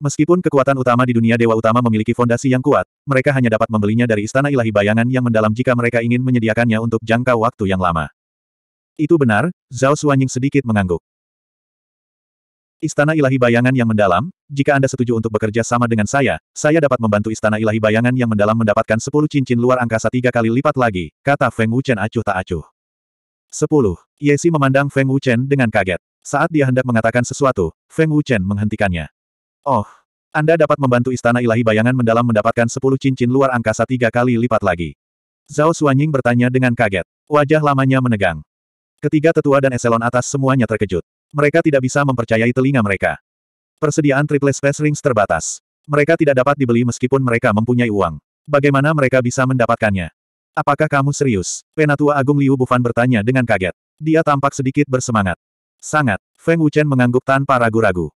Meskipun kekuatan utama di dunia dewa utama memiliki fondasi yang kuat, mereka hanya dapat membelinya dari istana ilahi bayangan yang mendalam jika mereka ingin menyediakannya untuk jangka waktu yang lama. Itu benar, Zhao Xuanying sedikit mengangguk. Istana Ilahi Bayangan yang mendalam, jika Anda setuju untuk bekerja sama dengan saya, saya dapat membantu Istana Ilahi Bayangan yang mendalam mendapatkan 10 cincin luar angkasa tiga kali lipat lagi, kata Feng Wuchen acuh tak acuh. Sepuluh. Yesi memandang Feng Wuchen dengan kaget. Saat dia hendak mengatakan sesuatu, Feng Wuchen menghentikannya. Oh, Anda dapat membantu Istana Ilahi Bayangan mendalam mendapatkan sepuluh cincin luar angkasa tiga kali lipat lagi. Zhao Xuanying bertanya dengan kaget. Wajah lamanya menegang. Ketiga tetua dan eselon atas semuanya terkejut. Mereka tidak bisa mempercayai telinga mereka. Persediaan triple space rings terbatas. Mereka tidak dapat dibeli meskipun mereka mempunyai uang. Bagaimana mereka bisa mendapatkannya? Apakah kamu serius? Penatua Agung Liu Bufan bertanya dengan kaget. Dia tampak sedikit bersemangat. Sangat. Feng Wuchen mengangguk tanpa ragu-ragu.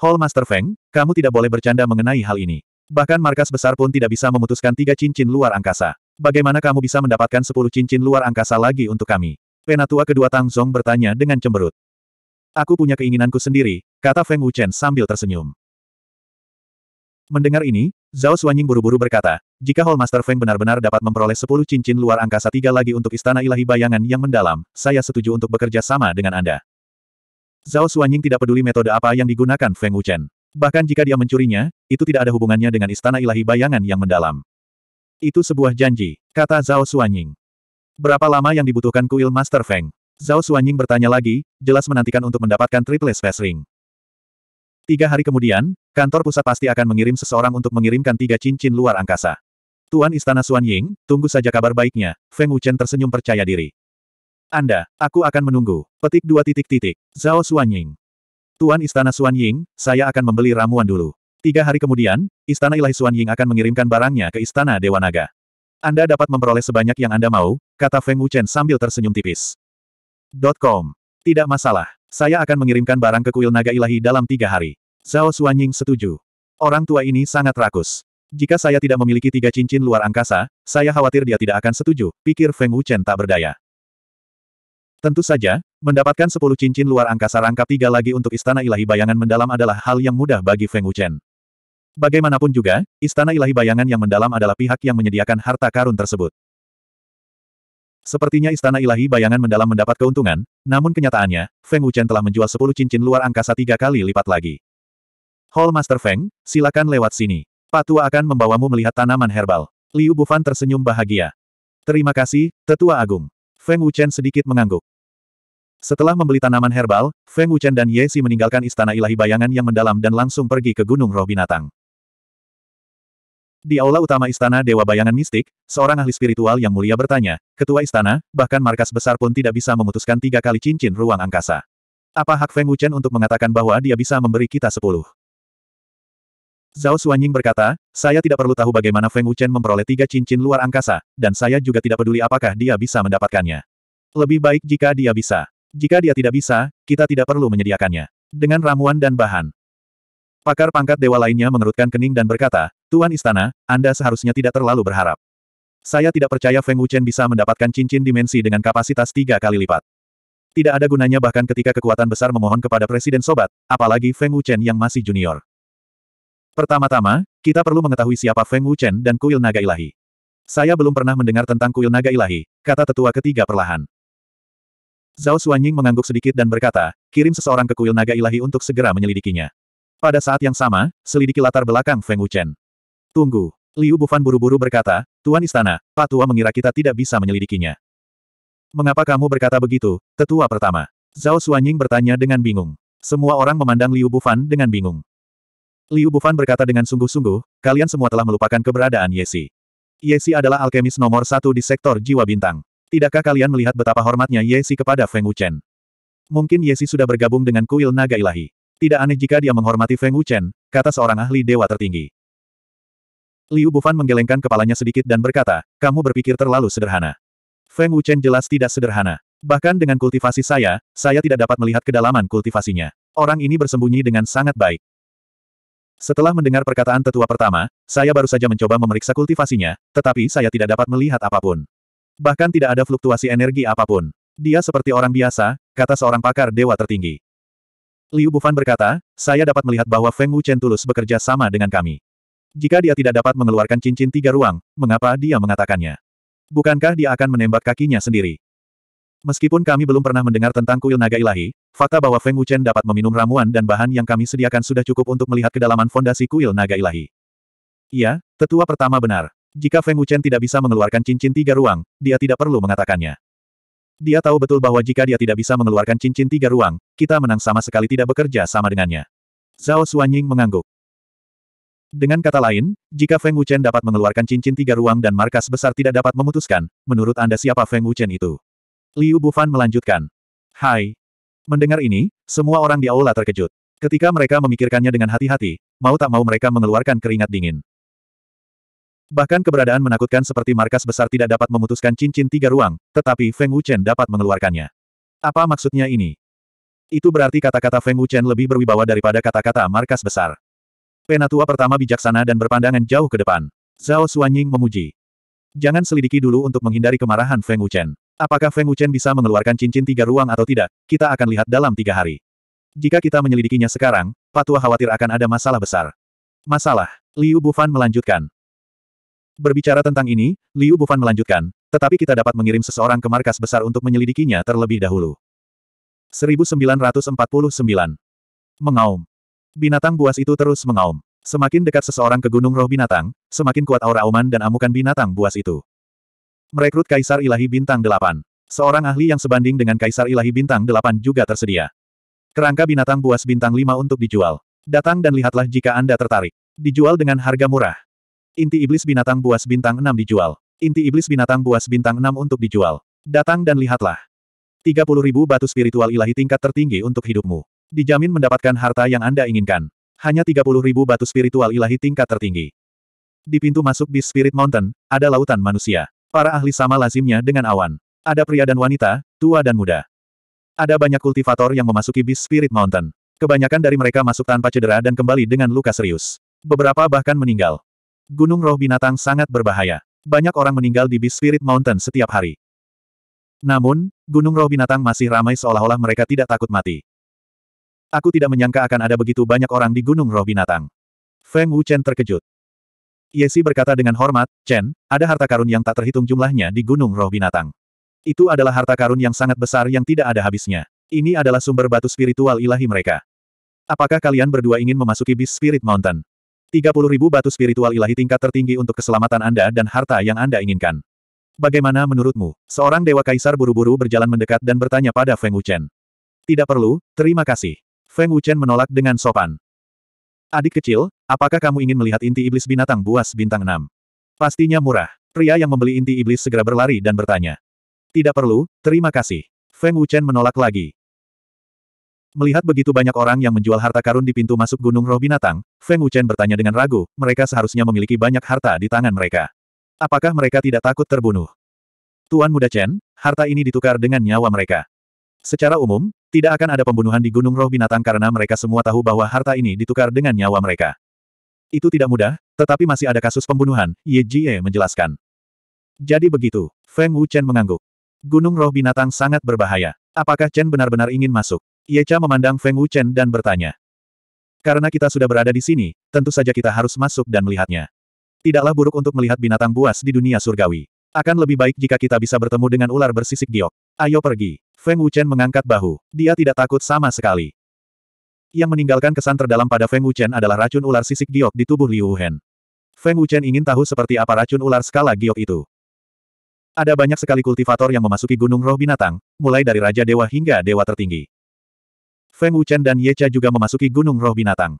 Hall Master Feng, kamu tidak boleh bercanda mengenai hal ini. Bahkan markas besar pun tidak bisa memutuskan tiga cincin luar angkasa. Bagaimana kamu bisa mendapatkan sepuluh cincin luar angkasa lagi untuk kami? Penatua kedua Tang Zong bertanya dengan cemberut. Aku punya keinginanku sendiri, kata Feng Wuchen sambil tersenyum. Mendengar ini, Zhao Xuanying buru-buru berkata, jika Hall Master Feng benar-benar dapat memperoleh 10 cincin luar angkasa tiga lagi untuk Istana Ilahi Bayangan yang mendalam, saya setuju untuk bekerja sama dengan Anda. Zhao Xuanying tidak peduli metode apa yang digunakan Feng Wuchen. Bahkan jika dia mencurinya, itu tidak ada hubungannya dengan Istana Ilahi Bayangan yang mendalam. Itu sebuah janji, kata Zhao Xuanying. Berapa lama yang dibutuhkan kuil Master Feng? Zhao Xuanying bertanya lagi, jelas menantikan untuk mendapatkan triple space ring. Tiga hari kemudian, kantor pusat pasti akan mengirim seseorang untuk mengirimkan tiga cincin luar angkasa. Tuan Istana Suan Ying, tunggu saja kabar baiknya, Feng Wuchen tersenyum percaya diri. Anda, aku akan menunggu. Petik dua titik titik. Zhao Suan Ying. Tuan Istana Suan Ying, saya akan membeli ramuan dulu. Tiga hari kemudian, Istana Ilahi Suan Ying akan mengirimkan barangnya ke Istana Dewa Naga. Anda dapat memperoleh sebanyak yang Anda mau, kata Feng Wuchen sambil tersenyum tipis. .com. Tidak masalah. Saya akan mengirimkan barang ke kuil naga ilahi dalam tiga hari. Zhao Xuanying setuju. Orang tua ini sangat rakus. Jika saya tidak memiliki tiga cincin luar angkasa, saya khawatir dia tidak akan setuju, pikir Feng Wuchen tak berdaya. Tentu saja, mendapatkan sepuluh cincin luar angkasa rangkap tiga lagi untuk Istana Ilahi Bayangan Mendalam adalah hal yang mudah bagi Feng Wuchen. Bagaimanapun juga, Istana Ilahi Bayangan yang Mendalam adalah pihak yang menyediakan harta karun tersebut. Sepertinya istana ilahi bayangan mendalam mendapat keuntungan, namun kenyataannya, Feng Wuchen telah menjual 10 cincin luar angkasa tiga kali lipat lagi. Hall Master Feng, silakan lewat sini. Patua akan membawamu melihat tanaman herbal. Liu Bufan tersenyum bahagia. Terima kasih, Tetua Agung. Feng Wuchen sedikit mengangguk. Setelah membeli tanaman herbal, Feng Wuchen dan Ye Si meninggalkan istana ilahi bayangan yang mendalam dan langsung pergi ke Gunung Roh Binatang. Di aula utama istana Dewa Bayangan Mistik, seorang ahli spiritual yang mulia bertanya, ketua istana, bahkan markas besar pun tidak bisa memutuskan tiga kali cincin ruang angkasa. Apa hak Feng Wuchen untuk mengatakan bahwa dia bisa memberi kita sepuluh? Zhao Xuanying berkata, saya tidak perlu tahu bagaimana Feng Wuchen memperoleh tiga cincin luar angkasa, dan saya juga tidak peduli apakah dia bisa mendapatkannya. Lebih baik jika dia bisa. Jika dia tidak bisa, kita tidak perlu menyediakannya. Dengan ramuan dan bahan, Pakar pangkat dewa lainnya mengerutkan kening dan berkata, Tuan Istana, Anda seharusnya tidak terlalu berharap. Saya tidak percaya Feng Wuchen bisa mendapatkan cincin dimensi dengan kapasitas tiga kali lipat. Tidak ada gunanya bahkan ketika kekuatan besar memohon kepada Presiden Sobat, apalagi Feng Wuchen yang masih junior. Pertama-tama, kita perlu mengetahui siapa Feng Wuchen dan kuil naga ilahi. Saya belum pernah mendengar tentang kuil naga ilahi, kata tetua ketiga perlahan. Zhao Suanying mengangguk sedikit dan berkata, kirim seseorang ke kuil naga ilahi untuk segera menyelidikinya. Pada saat yang sama, selidiki latar belakang Feng Wuchen. Tunggu. Liu Bufan buru-buru berkata, Tuan Istana, Pak Tua mengira kita tidak bisa menyelidikinya. Mengapa kamu berkata begitu, tetua pertama? Zhao Suanying bertanya dengan bingung. Semua orang memandang Liu Bufan dengan bingung. Liu Bufan berkata dengan sungguh-sungguh, kalian semua telah melupakan keberadaan Yesi. Yesi adalah alkemis nomor satu di sektor jiwa bintang. Tidakkah kalian melihat betapa hormatnya Yesi kepada Feng Wuchen? Mungkin Yesi sudah bergabung dengan kuil naga ilahi. Tidak aneh jika dia menghormati Feng Wuchen, kata seorang ahli dewa tertinggi. Liu Bufan menggelengkan kepalanya sedikit dan berkata, kamu berpikir terlalu sederhana. Feng Wuchen jelas tidak sederhana. Bahkan dengan kultivasi saya, saya tidak dapat melihat kedalaman kultivasinya. Orang ini bersembunyi dengan sangat baik. Setelah mendengar perkataan tetua pertama, saya baru saja mencoba memeriksa kultivasinya, tetapi saya tidak dapat melihat apapun. Bahkan tidak ada fluktuasi energi apapun. Dia seperti orang biasa, kata seorang pakar dewa tertinggi. Liu Bufan berkata, saya dapat melihat bahwa Feng Wuchen tulus bekerja sama dengan kami. Jika dia tidak dapat mengeluarkan cincin tiga ruang, mengapa dia mengatakannya? Bukankah dia akan menembak kakinya sendiri? Meskipun kami belum pernah mendengar tentang kuil naga ilahi, fakta bahwa Feng Wuchen dapat meminum ramuan dan bahan yang kami sediakan sudah cukup untuk melihat kedalaman fondasi kuil naga ilahi. Iya, tetua pertama benar. Jika Feng Wuchen tidak bisa mengeluarkan cincin tiga ruang, dia tidak perlu mengatakannya. Dia tahu betul bahwa jika dia tidak bisa mengeluarkan cincin tiga ruang, kita menang sama sekali tidak bekerja sama dengannya. Zhao Xuanying mengangguk. Dengan kata lain, jika Feng Wuchen dapat mengeluarkan cincin tiga ruang dan markas besar tidak dapat memutuskan, menurut Anda siapa Feng Wuchen itu? Liu Bufan melanjutkan. Hai. Mendengar ini, semua orang di aula terkejut. Ketika mereka memikirkannya dengan hati-hati, mau tak mau mereka mengeluarkan keringat dingin. Bahkan keberadaan menakutkan seperti markas besar tidak dapat memutuskan cincin tiga ruang, tetapi Feng Wuchen dapat mengeluarkannya. Apa maksudnya ini? Itu berarti kata-kata Feng Wuchen lebih berwibawa daripada kata-kata markas besar. Penatua pertama bijaksana dan berpandangan jauh ke depan. Zhao Xuanying memuji. Jangan selidiki dulu untuk menghindari kemarahan Feng Wuchen. Apakah Feng Wuchen bisa mengeluarkan cincin tiga ruang atau tidak, kita akan lihat dalam tiga hari. Jika kita menyelidikinya sekarang, Patua khawatir akan ada masalah besar. Masalah, Liu Bufan melanjutkan. Berbicara tentang ini, Liu Bufan melanjutkan, tetapi kita dapat mengirim seseorang ke markas besar untuk menyelidikinya terlebih dahulu. 1949. Mengaum. Binatang buas itu terus mengaum. Semakin dekat seseorang ke gunung roh binatang, semakin kuat aura auman dan amukan binatang buas itu. Merekrut Kaisar Ilahi Bintang 8. Seorang ahli yang sebanding dengan Kaisar Ilahi Bintang 8 juga tersedia. Kerangka binatang buas bintang 5 untuk dijual. Datang dan lihatlah jika Anda tertarik. Dijual dengan harga murah. Inti iblis binatang buas bintang 6 dijual. Inti iblis binatang buas bintang 6 untuk dijual. Datang dan lihatlah. 30 ribu batu spiritual ilahi tingkat tertinggi untuk hidupmu. Dijamin mendapatkan harta yang Anda inginkan. Hanya 30 ribu batu spiritual ilahi tingkat tertinggi. Di pintu masuk di Spirit Mountain, ada lautan manusia. Para ahli sama lazimnya dengan awan. Ada pria dan wanita, tua dan muda. Ada banyak kultivator yang memasuki bis Spirit Mountain. Kebanyakan dari mereka masuk tanpa cedera dan kembali dengan luka serius. Beberapa bahkan meninggal. Gunung roh binatang sangat berbahaya. Banyak orang meninggal di Beast Spirit Mountain setiap hari. Namun, gunung roh binatang masih ramai seolah-olah mereka tidak takut mati. Aku tidak menyangka akan ada begitu banyak orang di gunung roh binatang. Feng Wuchen terkejut. Yesi berkata dengan hormat, Chen, ada harta karun yang tak terhitung jumlahnya di gunung roh binatang. Itu adalah harta karun yang sangat besar yang tidak ada habisnya. Ini adalah sumber batu spiritual ilahi mereka. Apakah kalian berdua ingin memasuki Beast Spirit Mountain? ribu batu spiritual ilahi tingkat tertinggi untuk keselamatan Anda dan harta yang Anda inginkan. Bagaimana menurutmu? Seorang Dewa Kaisar buru-buru berjalan mendekat dan bertanya pada Feng Wuchen. Tidak perlu, terima kasih. Feng Wuchen menolak dengan sopan. Adik kecil, apakah kamu ingin melihat inti iblis binatang buas bintang 6? Pastinya murah. Pria yang membeli inti iblis segera berlari dan bertanya. Tidak perlu, terima kasih. Feng Wuchen menolak lagi. Melihat begitu banyak orang yang menjual harta karun di pintu masuk Gunung Roh Binatang, Feng Wuchen bertanya dengan ragu, mereka seharusnya memiliki banyak harta di tangan mereka. Apakah mereka tidak takut terbunuh? Tuan Muda Chen, harta ini ditukar dengan nyawa mereka. Secara umum, tidak akan ada pembunuhan di Gunung Roh Binatang karena mereka semua tahu bahwa harta ini ditukar dengan nyawa mereka. Itu tidak mudah, tetapi masih ada kasus pembunuhan, Ye Jie menjelaskan. Jadi begitu, Feng Wuchen mengangguk. Gunung roh binatang sangat berbahaya. Apakah Chen benar-benar ingin masuk? Ye Cha memandang Feng Wuchen dan bertanya. Karena kita sudah berada di sini, tentu saja kita harus masuk dan melihatnya. Tidaklah buruk untuk melihat binatang buas di dunia surgawi. Akan lebih baik jika kita bisa bertemu dengan ular bersisik giok. Ayo pergi. Feng Wuchen mengangkat bahu. Dia tidak takut sama sekali. Yang meninggalkan kesan terdalam pada Feng Wuchen adalah racun ular sisik giok di tubuh Liu Hen. Feng Wuchen ingin tahu seperti apa racun ular skala giok itu. Ada banyak sekali kultivator yang memasuki gunung roh binatang, mulai dari Raja Dewa hingga Dewa tertinggi. Feng Wuchen dan Ye Cha juga memasuki Gunung Roh Binatang.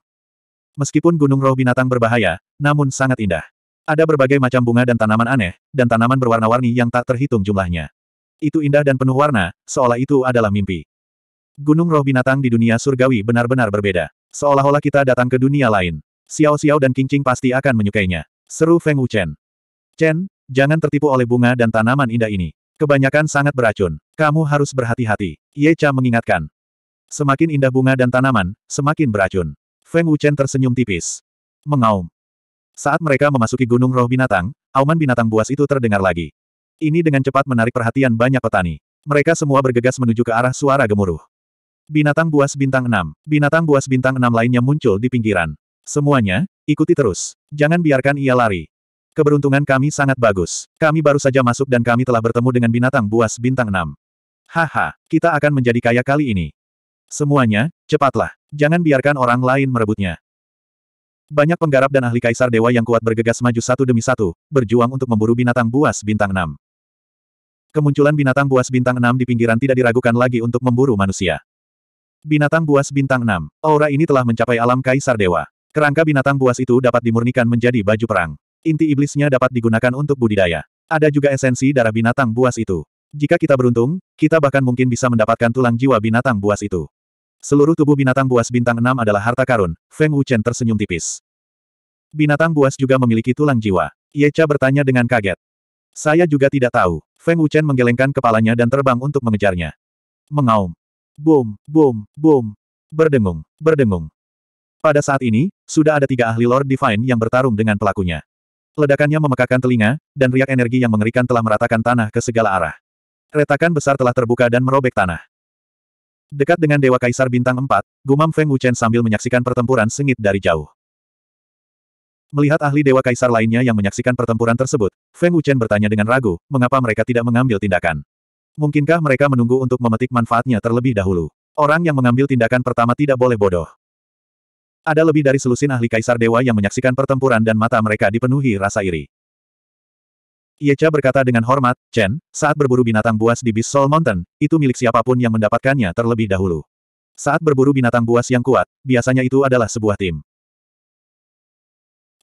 Meskipun Gunung Roh Binatang berbahaya, namun sangat indah. Ada berbagai macam bunga dan tanaman aneh, dan tanaman berwarna-warni yang tak terhitung jumlahnya. Itu indah dan penuh warna, seolah itu adalah mimpi. Gunung Roh Binatang di dunia surgawi benar-benar berbeda. Seolah-olah kita datang ke dunia lain. Xiao Xiao dan Qingqing pasti akan menyukainya. Seru Feng Wuchen. Chen, jangan tertipu oleh bunga dan tanaman indah ini. Kebanyakan sangat beracun. Kamu harus berhati-hati. Ye Cha mengingatkan. Semakin indah bunga dan tanaman, semakin beracun. Feng Wuchen tersenyum tipis. Mengaum. Saat mereka memasuki gunung roh binatang, auman binatang buas itu terdengar lagi. Ini dengan cepat menarik perhatian banyak petani. Mereka semua bergegas menuju ke arah suara gemuruh. Binatang buas bintang enam, Binatang buas bintang enam lainnya muncul di pinggiran. Semuanya, ikuti terus. Jangan biarkan ia lari. Keberuntungan kami sangat bagus. Kami baru saja masuk dan kami telah bertemu dengan binatang buas bintang enam. Haha, kita akan menjadi kaya kali ini. Semuanya, cepatlah. Jangan biarkan orang lain merebutnya. Banyak penggarap dan ahli kaisar dewa yang kuat bergegas maju satu demi satu, berjuang untuk memburu binatang buas bintang enam. Kemunculan binatang buas bintang enam di pinggiran tidak diragukan lagi untuk memburu manusia. Binatang buas bintang enam aura ini telah mencapai alam kaisar dewa. Kerangka binatang buas itu dapat dimurnikan menjadi baju perang. Inti iblisnya dapat digunakan untuk budidaya. Ada juga esensi darah binatang buas itu. Jika kita beruntung, kita bahkan mungkin bisa mendapatkan tulang jiwa binatang buas itu. Seluruh tubuh binatang buas bintang enam adalah harta karun, Feng Wuchen tersenyum tipis. Binatang buas juga memiliki tulang jiwa. Yecha bertanya dengan kaget. Saya juga tidak tahu. Feng Wuchen menggelengkan kepalanya dan terbang untuk mengejarnya. Mengaum. Boom, boom, boom. Berdengung, berdengung. Pada saat ini, sudah ada tiga ahli Lord Divine yang bertarung dengan pelakunya. Ledakannya memekakan telinga, dan riak energi yang mengerikan telah meratakan tanah ke segala arah. Retakan besar telah terbuka dan merobek tanah. Dekat dengan Dewa Kaisar Bintang 4, gumam Feng Wuchen sambil menyaksikan pertempuran sengit dari jauh. Melihat ahli Dewa Kaisar lainnya yang menyaksikan pertempuran tersebut, Feng Wuchen bertanya dengan ragu, mengapa mereka tidak mengambil tindakan. Mungkinkah mereka menunggu untuk memetik manfaatnya terlebih dahulu? Orang yang mengambil tindakan pertama tidak boleh bodoh. Ada lebih dari selusin ahli Kaisar Dewa yang menyaksikan pertempuran dan mata mereka dipenuhi rasa iri. Yecha berkata dengan hormat, Chen, saat berburu binatang buas di Bisol Mountain, itu milik siapapun yang mendapatkannya terlebih dahulu. Saat berburu binatang buas yang kuat, biasanya itu adalah sebuah tim.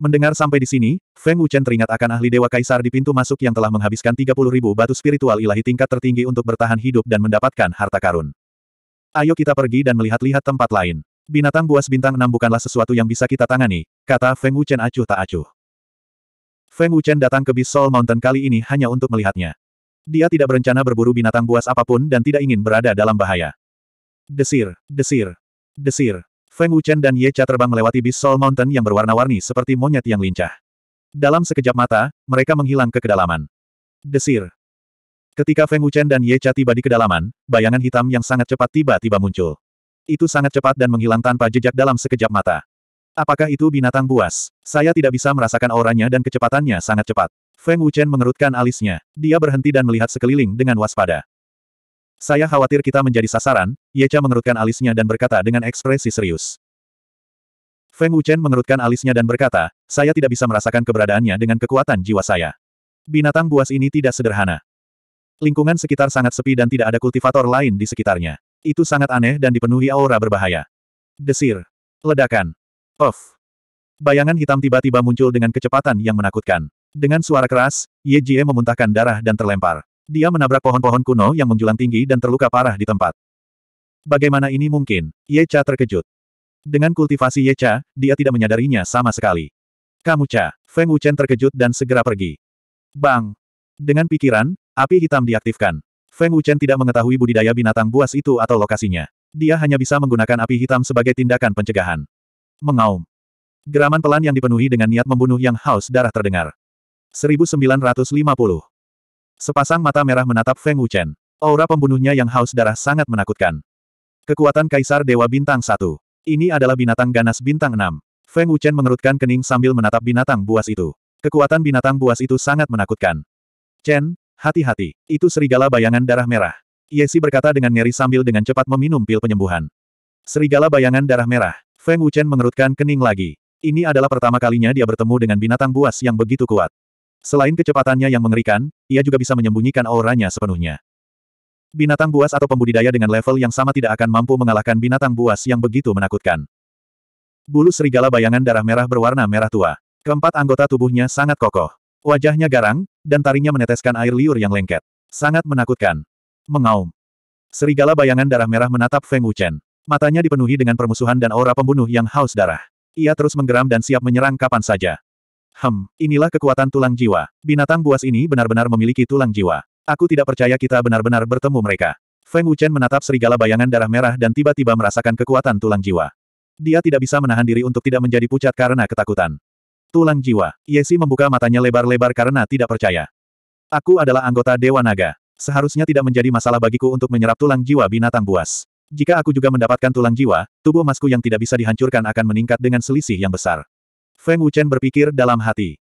Mendengar sampai di sini, Feng Wuchen teringat akan ahli Dewa Kaisar di pintu masuk yang telah menghabiskan 30 ribu batu spiritual ilahi tingkat tertinggi untuk bertahan hidup dan mendapatkan harta karun. Ayo kita pergi dan melihat-lihat tempat lain. Binatang buas bintang 6 bukanlah sesuatu yang bisa kita tangani, kata Feng Wuchen acuh tak acuh. Feng Wuchen datang ke Beast Mountain kali ini hanya untuk melihatnya. Dia tidak berencana berburu binatang buas apapun dan tidak ingin berada dalam bahaya. Desir, desir, desir. Feng Wuchen dan Ye Cha terbang melewati Beast Mountain yang berwarna-warni seperti monyet yang lincah. Dalam sekejap mata, mereka menghilang ke kedalaman. Desir. Ketika Feng Wuchen dan Ye Cha tiba di kedalaman, bayangan hitam yang sangat cepat tiba-tiba muncul. Itu sangat cepat dan menghilang tanpa jejak dalam sekejap mata. Apakah itu binatang buas? Saya tidak bisa merasakan auranya dan kecepatannya sangat cepat. Feng Wuchen mengerutkan alisnya. Dia berhenti dan melihat sekeliling dengan waspada. Saya khawatir kita menjadi sasaran, Yecha mengerutkan alisnya dan berkata dengan ekspresi serius. Feng Wuchen mengerutkan alisnya dan berkata, saya tidak bisa merasakan keberadaannya dengan kekuatan jiwa saya. Binatang buas ini tidak sederhana. Lingkungan sekitar sangat sepi dan tidak ada kultivator lain di sekitarnya. Itu sangat aneh dan dipenuhi aura berbahaya. Desir. Ledakan. Of. Bayangan hitam tiba-tiba muncul dengan kecepatan yang menakutkan. Dengan suara keras, Ye Jie memuntahkan darah dan terlempar. Dia menabrak pohon-pohon kuno yang menjulang tinggi dan terluka parah di tempat. Bagaimana ini mungkin? Ye Cha terkejut. Dengan kultivasi Ye Cha, dia tidak menyadarinya sama sekali. Kamu Cha, Feng Wuchen terkejut dan segera pergi. Bang! Dengan pikiran, api hitam diaktifkan. Feng Wuchen tidak mengetahui budidaya binatang buas itu atau lokasinya. Dia hanya bisa menggunakan api hitam sebagai tindakan pencegahan. Mengaum. Geraman pelan yang dipenuhi dengan niat membunuh yang haus darah terdengar. 1950. Sepasang mata merah menatap Feng Wuchen. Aura pembunuhnya yang haus darah sangat menakutkan. Kekuatan Kaisar Dewa Bintang 1. Ini adalah binatang ganas bintang 6. Feng Wuchen mengerutkan kening sambil menatap binatang buas itu. Kekuatan binatang buas itu sangat menakutkan. Chen, hati-hati. Itu serigala bayangan darah merah. Yesi berkata dengan ngeri sambil dengan cepat meminum pil penyembuhan. Serigala bayangan darah merah. Feng Wuchen mengerutkan kening lagi. Ini adalah pertama kalinya dia bertemu dengan binatang buas yang begitu kuat. Selain kecepatannya yang mengerikan, ia juga bisa menyembunyikan auranya sepenuhnya. Binatang buas atau pembudidaya dengan level yang sama tidak akan mampu mengalahkan binatang buas yang begitu menakutkan. Bulu serigala bayangan darah merah berwarna merah tua. Keempat anggota tubuhnya sangat kokoh. Wajahnya garang, dan taringnya meneteskan air liur yang lengket. Sangat menakutkan. Mengaum. Serigala bayangan darah merah menatap Feng Wuchen. Matanya dipenuhi dengan permusuhan dan aura pembunuh yang haus darah. Ia terus menggeram dan siap menyerang kapan saja. Hem, inilah kekuatan tulang jiwa. Binatang buas ini benar-benar memiliki tulang jiwa. Aku tidak percaya kita benar-benar bertemu mereka. Feng Wuchen menatap serigala bayangan darah merah dan tiba-tiba merasakan kekuatan tulang jiwa. Dia tidak bisa menahan diri untuk tidak menjadi pucat karena ketakutan. Tulang jiwa. Yesi membuka matanya lebar-lebar karena tidak percaya. Aku adalah anggota Dewa Naga. Seharusnya tidak menjadi masalah bagiku untuk menyerap tulang jiwa binatang buas. Jika aku juga mendapatkan tulang jiwa, tubuh masku yang tidak bisa dihancurkan akan meningkat dengan selisih yang besar. Feng Wuchen berpikir dalam hati.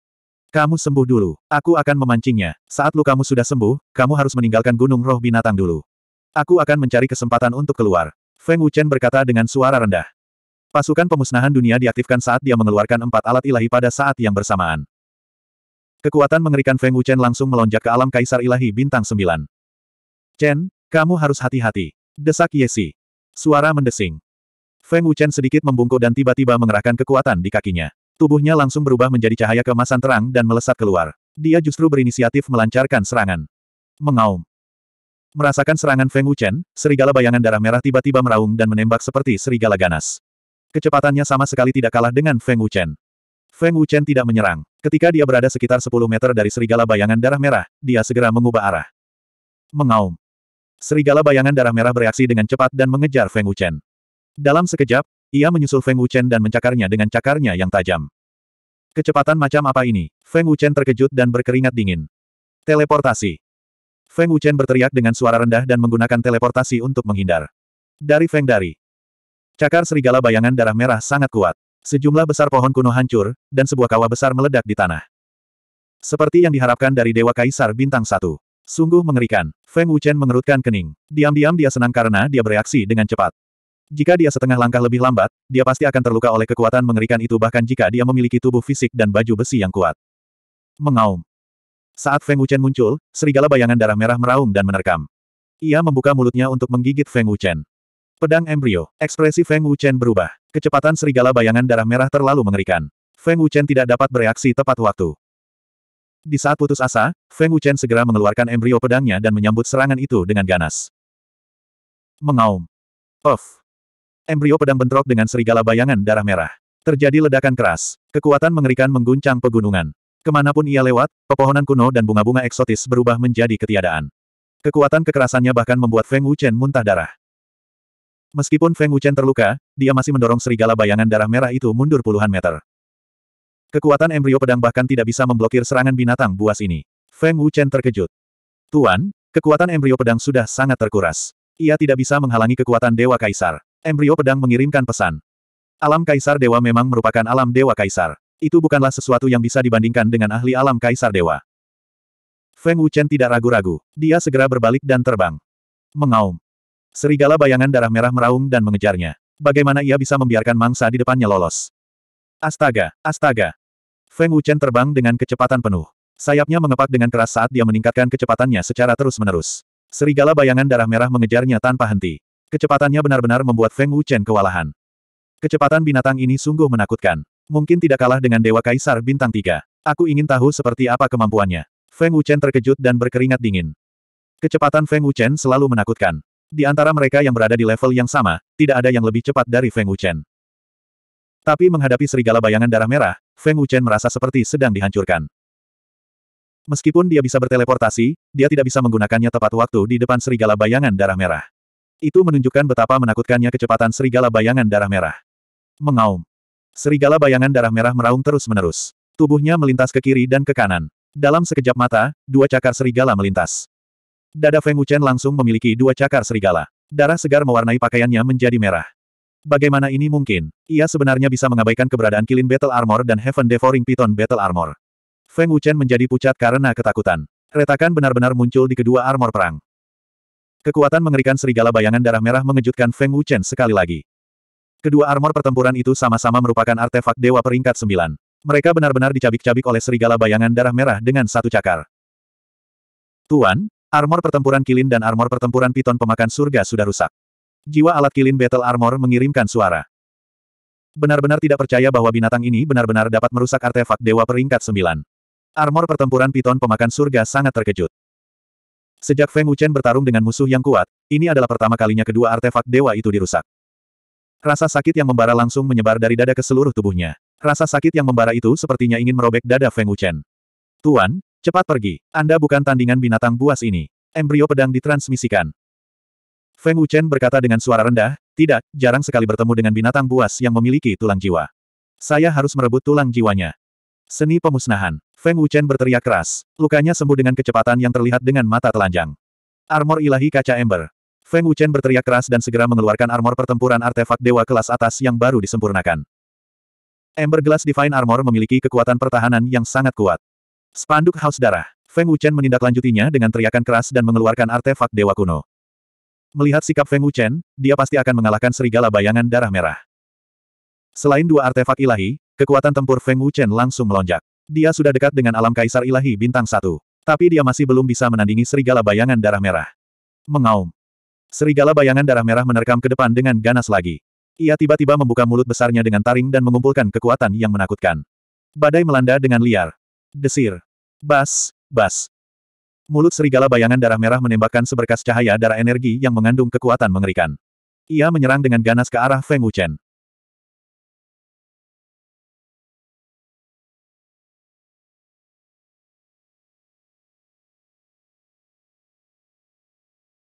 Kamu sembuh dulu, aku akan memancingnya. Saat kamu sudah sembuh, kamu harus meninggalkan gunung roh binatang dulu. Aku akan mencari kesempatan untuk keluar. Feng Wuchen berkata dengan suara rendah. Pasukan pemusnahan dunia diaktifkan saat dia mengeluarkan empat alat ilahi pada saat yang bersamaan. Kekuatan mengerikan Feng Wuchen langsung melonjak ke alam kaisar ilahi bintang Sembilan. Chen, kamu harus hati-hati. Desak Yesi. Suara mendesing. Feng Wuchen sedikit membungkuk dan tiba-tiba mengerahkan kekuatan di kakinya. Tubuhnya langsung berubah menjadi cahaya kemasan terang dan melesat keluar. Dia justru berinisiatif melancarkan serangan. Mengaum. Merasakan serangan Feng Wuchen, serigala bayangan darah merah tiba-tiba meraung dan menembak seperti serigala ganas. Kecepatannya sama sekali tidak kalah dengan Feng Wuchen. Feng Wuchen tidak menyerang. Ketika dia berada sekitar 10 meter dari serigala bayangan darah merah, dia segera mengubah arah. Mengaum. Serigala bayangan darah merah bereaksi dengan cepat dan mengejar Feng Wuchen. Dalam sekejap, ia menyusul Feng Wuchen dan mencakarnya dengan cakarnya yang tajam. Kecepatan macam apa ini? Feng Wuchen terkejut dan berkeringat dingin. Teleportasi. Feng Wuchen berteriak dengan suara rendah dan menggunakan teleportasi untuk menghindar. Dari Feng Dari. Cakar serigala bayangan darah merah sangat kuat. Sejumlah besar pohon kuno hancur, dan sebuah kawah besar meledak di tanah. Seperti yang diharapkan dari Dewa Kaisar Bintang Satu. Sungguh mengerikan. Feng Wuchen mengerutkan kening. Diam-diam dia senang karena dia bereaksi dengan cepat. Jika dia setengah langkah lebih lambat, dia pasti akan terluka oleh kekuatan mengerikan itu bahkan jika dia memiliki tubuh fisik dan baju besi yang kuat. Mengaum. Saat Feng Wuchen muncul, serigala bayangan darah merah meraung dan menerkam. Ia membuka mulutnya untuk menggigit Feng Wuchen. Pedang embrio. Ekspresi Feng Wuchen berubah. Kecepatan serigala bayangan darah merah terlalu mengerikan. Feng Wuchen tidak dapat bereaksi tepat waktu. Di saat putus asa, Feng Wuchen segera mengeluarkan embrio pedangnya dan menyambut serangan itu dengan ganas. Mengaum. of. Embrio pedang bentrok dengan serigala bayangan darah merah. Terjadi ledakan keras. Kekuatan mengerikan mengguncang pegunungan. Kemanapun ia lewat, pepohonan kuno dan bunga-bunga eksotis berubah menjadi ketiadaan. Kekuatan kekerasannya bahkan membuat Feng Wuchen muntah darah. Meskipun Feng Wuchen terluka, dia masih mendorong serigala bayangan darah merah itu mundur puluhan meter. Kekuatan embrio pedang bahkan tidak bisa memblokir serangan binatang buas ini. Feng Wuchen terkejut. Tuan, kekuatan embrio pedang sudah sangat terkuras. Ia tidak bisa menghalangi kekuatan Dewa Kaisar. Embrio pedang mengirimkan pesan. Alam Kaisar Dewa memang merupakan alam Dewa Kaisar. Itu bukanlah sesuatu yang bisa dibandingkan dengan ahli alam Kaisar Dewa. Feng Wuchen tidak ragu-ragu. Dia segera berbalik dan terbang. Mengaum. Serigala bayangan darah merah meraung dan mengejarnya. Bagaimana ia bisa membiarkan mangsa di depannya lolos? Astaga, astaga, Feng Wuchen terbang dengan kecepatan penuh. Sayapnya mengepak dengan keras saat dia meningkatkan kecepatannya secara terus-menerus. Serigala bayangan darah merah mengejarnya tanpa henti. Kecepatannya benar-benar membuat Feng Wuchen kewalahan. Kecepatan binatang ini sungguh menakutkan. Mungkin tidak kalah dengan Dewa Kaisar Bintang Tiga. Aku ingin tahu seperti apa kemampuannya. Feng Wuchen terkejut dan berkeringat dingin. Kecepatan Feng Wuchen selalu menakutkan. Di antara mereka yang berada di level yang sama, tidak ada yang lebih cepat dari Feng Wuchen. Tapi menghadapi serigala bayangan darah merah, Feng Wuchen merasa seperti sedang dihancurkan. Meskipun dia bisa berteleportasi, dia tidak bisa menggunakannya tepat waktu di depan serigala bayangan darah merah. Itu menunjukkan betapa menakutkannya kecepatan serigala bayangan darah merah. Mengaum. Serigala bayangan darah merah meraung terus-menerus. Tubuhnya melintas ke kiri dan ke kanan. Dalam sekejap mata, dua cakar serigala melintas. Dada Feng Wuchen langsung memiliki dua cakar serigala. Darah segar mewarnai pakaiannya menjadi merah. Bagaimana ini mungkin? Ia sebenarnya bisa mengabaikan keberadaan Kilin Battle Armor dan Heaven Devouring Python Battle Armor. Feng Wuchen menjadi pucat karena ketakutan. Retakan benar-benar muncul di kedua armor perang. Kekuatan mengerikan serigala bayangan darah merah mengejutkan Feng Wuchen sekali lagi. Kedua armor pertempuran itu sama-sama merupakan artefak dewa peringkat sembilan. Mereka benar-benar dicabik-cabik oleh serigala bayangan darah merah dengan satu cakar. Tuan, armor pertempuran Kilin dan armor pertempuran Piton pemakan surga sudah rusak. Jiwa alat kilin Battle Armor mengirimkan suara. Benar-benar tidak percaya bahwa binatang ini benar-benar dapat merusak artefak dewa peringkat 9. Armor pertempuran piton pemakan surga sangat terkejut. Sejak Feng Wuchen bertarung dengan musuh yang kuat, ini adalah pertama kalinya kedua artefak dewa itu dirusak. Rasa sakit yang membara langsung menyebar dari dada ke seluruh tubuhnya. Rasa sakit yang membara itu sepertinya ingin merobek dada Feng Wuchen. Tuan, cepat pergi. Anda bukan tandingan binatang buas ini. Embrio pedang ditransmisikan. Feng Wuchen berkata dengan suara rendah, tidak, jarang sekali bertemu dengan binatang buas yang memiliki tulang jiwa. Saya harus merebut tulang jiwanya. Seni pemusnahan. Feng Wuchen berteriak keras. Lukanya sembuh dengan kecepatan yang terlihat dengan mata telanjang. Armor ilahi kaca ember. Feng Wuchen berteriak keras dan segera mengeluarkan armor pertempuran artefak dewa kelas atas yang baru disempurnakan. Ember Glass Divine Armor memiliki kekuatan pertahanan yang sangat kuat. Spanduk Haus Darah. Feng Wuchen menindaklanjutinya dengan teriakan keras dan mengeluarkan artefak dewa kuno. Melihat sikap Feng Wuchen, dia pasti akan mengalahkan serigala bayangan darah merah. Selain dua artefak ilahi, kekuatan tempur Feng Wuchen langsung melonjak. Dia sudah dekat dengan alam kaisar ilahi bintang satu. Tapi dia masih belum bisa menandingi serigala bayangan darah merah. Mengaum. Serigala bayangan darah merah menerkam ke depan dengan ganas lagi. Ia tiba-tiba membuka mulut besarnya dengan taring dan mengumpulkan kekuatan yang menakutkan. Badai melanda dengan liar. Desir. Bas, bas. Mulut serigala bayangan darah merah menembakkan seberkas cahaya darah energi yang mengandung kekuatan mengerikan. Ia menyerang dengan ganas ke arah Feng Wuchen.